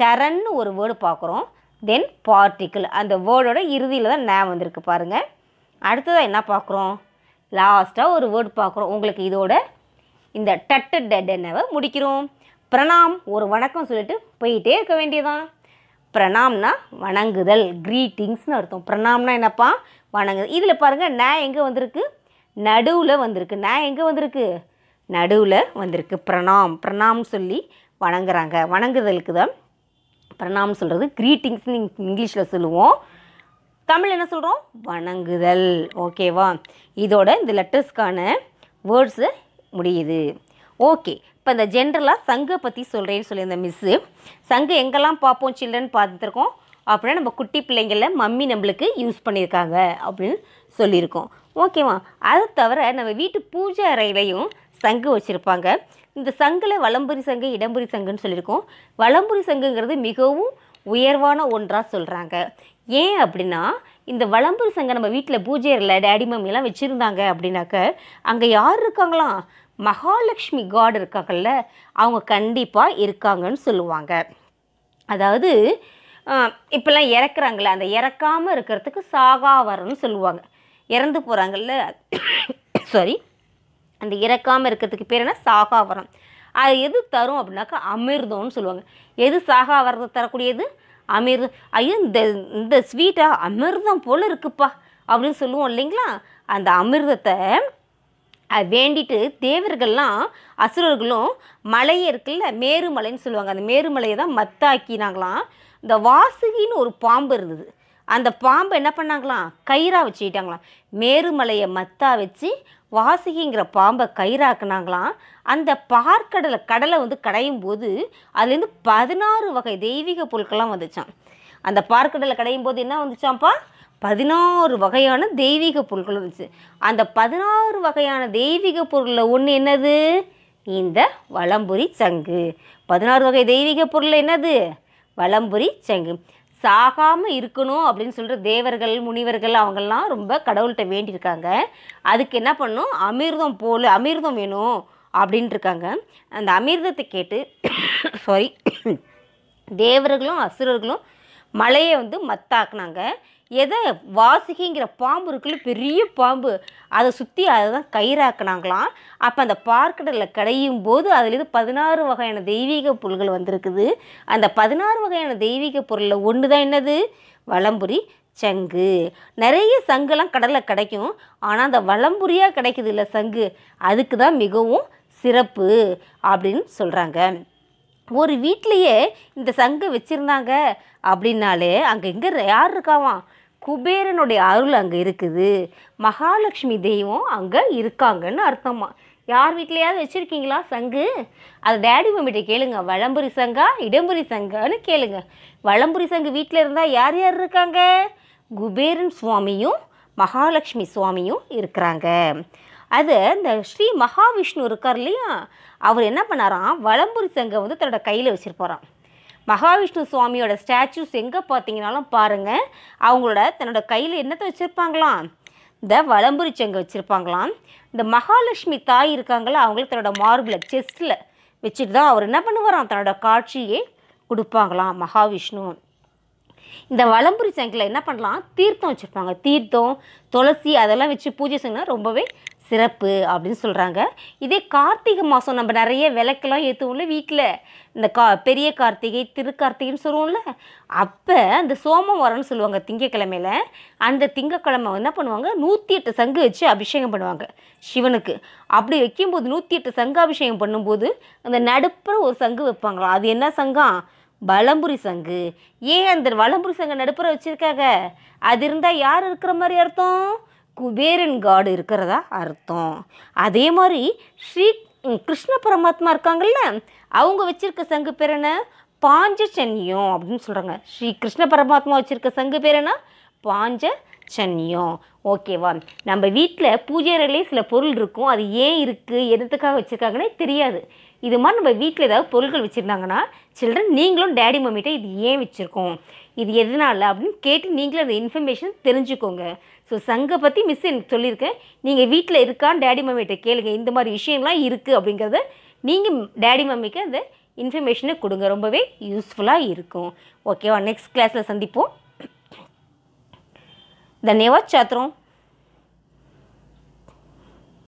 சரண்னு ஒரு வேர்டு பார்க்குறோம் தென் பார்ட்டிக்கிள் அந்த வேர்டோட இறுதியில் தான் நேம் வந்திருக்கு பாருங்கள் அடுத்ததாக என்ன பார்க்குறோம் லாஸ்ட்டாக ஒரு வேர்டு பார்க்குறோம் உங்களுக்கு இதோட இந்த டட்டு டெட் என்னவை முடிக்கிறோம் பிரணாம் ஒரு வணக்கம் சொல்லிட்டு போயிட்டே இருக்க வேண்டியதான் பிரணாம்னா வணங்குதல் க்ரீட்டிங்ஸ்னு அர்த்தம் பிரணாம்னா என்னப்பா வணங்குதல் இதில் பாருங்கள் நான் எங்கே வந்திருக்கு நடுவில் வந்திருக்கு நான் எங்கே வந்திருக்கு நடுவில் வந்திருக்கு பிரணாம் பிரணாம் சொல்லி வணங்குறாங்க வணங்குதலுக்கு தான் பிரணாம் சொல்கிறது க்ரீட்டிங்ஸ்னு இங்கிலீஷில் சொல்லுவோம் தமிழ் என்ன சொல்கிறோம் வணங்குதல் ஓகேவா இதோட இந்த லெட்டர்ஸ்க்கான வேர்ட்ஸு முடியுது ஓகே இப்போ இந்த ஜென்ரலாக சங்கை பற்றி சொல்கிறேன்னு சொல்லியிருந்தேன் மிஸ்ஸு சங்கு எங்கெல்லாம் பார்ப்போம் சில்ட்ரன் பார்த்துருக்கோம் அப்படின்னா நம்ம குட்டி பிள்ளைங்கள மம்மி நம்மளுக்கு யூஸ் பண்ணியிருக்காங்க அப்படின்னு சொல்லியிருக்கோம் ஓகேவா அது தவிர நம்ம வீட்டு பூஜை அறையிலையும் சங்கு வச்சுருப்பாங்க இந்த சங்கில் வலம்புரி சங்கு இடம்புரி சங்குன்னு சொல்லியிருக்கோம் வலம்புரி சங்குங்கிறது மிகவும் உயர்வான ஒன்றாக சொல்கிறாங்க ஏன் அப்படின்னா இந்த வளம்புரி சங்கம் நம்ம வீட்டில் பூஜை இல்லை டேடி மம்மிலாம் வச்சுருந்தாங்க அப்படின்னாக்க அங்கே யார் இருக்காங்களாம் மகாலட்சுமி காடு இருக்காங்கல்ல அவங்க கண்டிப்பாக இருக்காங்கன்னு சொல்லுவாங்க அதாவது இப்போல்லாம் இறக்குறாங்களே அந்த இறக்காமல் இருக்கிறதுக்கு சாகா வரணும்னு சொல்லுவாங்க இறந்து போகிறாங்கல்ல சாரி *coughs* அந்த இறக்காமல் இருக்கிறதுக்கு பேர் என்ன சாகாவரம் அது எது தரும் அப்படின்னாக்கா அமிர்தம்னு சொல்லுவாங்க எது சாகாவரத்தை தரக்கூடியது அமிர்தம் ஐயோ இந்த இந்த ஸ்வீட்டாக அமிர்தம் போல் இருக்குப்பா அப்படின்னு சொல்லுவோம் இல்லைங்களா அந்த அமிர்தத்தை வேண்டிட்டு தேவர்கள்லாம் அசுரர்களும் மலையே இருக்குல்ல மேருமலைன்னு சொல்லுவாங்க அந்த மேருமலையை தான் மத்தாக்கினாங்களாம் இந்த வாசுகின்னு ஒரு பாம்பு இருந்தது அந்த பாம்பை என்ன பண்ணாங்களாம் கயிறாக வச்சுக்கிட்டாங்களாம் மேருமலையை மத்தா வச்சு வாசிகிங்கிற பாம்பை கயிறாக்குனாங்களாம் அந்த பார்க்கடலை கடலை வந்து கடையும் போது அதுலேருந்து பதினாறு வகை தெய்வீக பொருட்கள்லாம் வந்துச்சான் அந்த பார்க்கடலை கடையும் போது என்ன வந்துச்சாம்ப்பா பதினாறு வகையான தெய்வீக பொருட்கள் வந்துச்சு அந்த பதினாறு வகையான தெய்வீக பொருளில் ஒன்று என்னது இந்த வளம்புரி சங்கு பதினாறு வகை தெய்வீக பொருள் என்னது வளம்புரி சங்கு சாகாமல் இருக்கணும் அப்படின்னு சொல்கிற தேவர்கள் முனிவர்கள் அவங்கெல்லாம் ரொம்ப கடவுள்கிட்ட வேண்டியிருக்காங்க அதுக்கு என்ன பண்ணும் அமிர்தம் போல் அமிர்தம் வேணும் அப்படின்ட்டு இருக்காங்க அந்த அமிர்தத்தை கேட்டு சாரி தேவர்களும் அசுரர்களும் மலையை வந்து மத்தாக்குனாங்க எதை வாசுகிங்கிற பாம்பு இருக்குல்ல பெரிய பாம்பு அதை சுற்றி அதை தான் கயிறாக்கினாங்களாம் அப்போ அந்த பார்க்கடலில் கடையும் போது அதுலேருந்து பதினாறு வகையான தெய்வீக பொருள்கள் வந்திருக்குது அந்த பதினாறு வகையான தெய்வீக பொருளில் ஒன்று தான் என்னது வளம்புரி சங்கு நிறைய சங்குலாம் கடலில் கிடைக்கும் ஆனால் அந்த வளம்புரியாக கிடைக்குது இல்லை சங்கு அதுக்கு தான் மிகவும் சிறப்பு அப்படின்னு சொல்கிறாங்க ஒரு வீட்லேயே இந்த சங்கு வச்சுருந்தாங்க அப்படின்னாலே அங்கே எங்கே யார் இருக்காவான் குபேரனுடைய அருள் அங்கே இருக்குது மகாலட்சுமி தெய்வம் அங்கே இருக்காங்கன்னு அர்த்தமாக யார் வீட்லையாவது வச்சுருக்கீங்களா சங்கு அதை டேடி மம்மிட்ட கேளுங்க வளம்புரி சங்கா இடம்புரி சங்கான்னு கேளுங்க வளம்புரி சங்கு வீட்டில் இருந்தால் யார் யார் இருக்காங்க குபேரன் சுவாமியும் மகாலட்சுமி சுவாமியும் இருக்கிறாங்க அது இந்த ஸ்ரீ மகாவிஷ்ணு இருக்கார் இல்லையா அவர் என்ன பண்ணாராம் வளம்புரி சங்கை வந்து தன்னோட கையில் வச்சுருப்பாராம் மகாவிஷ்ணு சுவாமியோட ஸ்டாச்சூஸ் எங்கே பார்த்தீங்கனாலும் பாருங்கள் அவங்களோட தன்னோட கையில் என்னத்தை வச்சுருப்பாங்களாம் இந்த வலம்புரி செங்கை வச்சுருப்பாங்களாம் இந்த மகாலட்சுமி தாய் இருக்காங்களா அவங்களுக்கு தன்னோட மார்பில் செஸ்ட்டில் வச்சுட்டு தான் அவர் என்ன பண்ணுவாராம் தன்னோட காட்சியை கொடுப்பாங்களாம் மகாவிஷ்ணு இந்த வளம்புரி சங்கில் என்ன பண்ணலாம் தீர்த்தம் வச்சுருப்பாங்க தீர்த்தம் துளசி அதெல்லாம் வச்சு பூஜை செய்யணும் ரொம்பவே சிறப்பு அப்படின்னு சொல்கிறாங்க இதே கார்த்திகை மாதம் நம்ம நிறைய விளக்கெல்லாம் ஏற்றுவோம்ல வீட்டில் இந்த கா பெரிய கார்த்திகை திருக்கார்த்திகைன்னு சொல்லுவோம்ல அப்போ அந்த சோமம் வரம்னு சொல்லுவாங்க திங்கக்கிழமையில் அந்த திங்கக்கிழமை என்ன பண்ணுவாங்க நூற்றி எட்டு சங்கு வச்சு அபிஷேகம் பண்ணுவாங்க சிவனுக்கு அப்படி வைக்கும்போது நூற்றி எட்டு சங்கு அபிஷேகம் பண்ணும்போது அந்த நடுப்புற ஒரு சங்கு வைப்பாங்களாம் அது என்ன சங்கம் வலம்புரி சங்கு ஏன் அந்த வளம்புரி சங்கு நடுப்புற வச்சுருக்காங்க அது இருந்தால் யார் இருக்கிற மாதிரி அர்த்தம் குபேரன் காடு இருக்கிறதா அர்த்தம் அதே மாதிரி ஸ்ரீ கிருஷ்ண பரமாத்மா இருக்காங்கல்ல அவங்க வச்சுருக்க சங்கு பேர் என்ன சன்னியம் அப்படின்னு சொல்கிறாங்க ஸ்ரீ கிருஷ்ண பரமாத்மா வச்சுருக்க சங்கு பேர் என்ன பாஞ்ச சன்னியம் ஓகேவா நம்ம வீட்டில் பூஜை அறையிலே சில பொருள் இருக்கும் அது ஏன் இருக்குது எதுக்காக வச்சுருக்காங்கன்னே தெரியாது இது மாதிரி நம்ம வீட்டில் ஏதாவது பொருட்கள் வச்சுருந்தாங்கன்னா சில்ட்ரன் நீங்களும் டேடி மம்மிட்ட இது ஏன் வச்சுருக்கோம் இது எதனால் அப்படின்னு கேட்டு நீங்களும் அந்த இன்ஃபர்மேஷன் தெரிஞ்சுக்கோங்க ஸோ சங்கை பற்றி மிஸ் எனக்கு சொல்லியிருக்கேன் நீங்கள் வீட்டில் இருக்கான்னு டேடி மம்மிகிட்ட கேளுங்க இந்த மாதிரி விஷயம்லாம் இருக்குது அப்படிங்கிறத நீங்கள் டேடி மம்மிக்கு அந்த இன்ஃபர்மேஷனை கொடுங்க ரொம்பவே யூஸ்ஃபுல்லாக இருக்கும் ஓகேவா நெக்ஸ்ட் கிளாஸில் சந்திப்போம் தன்யவாத் சாத்திரம்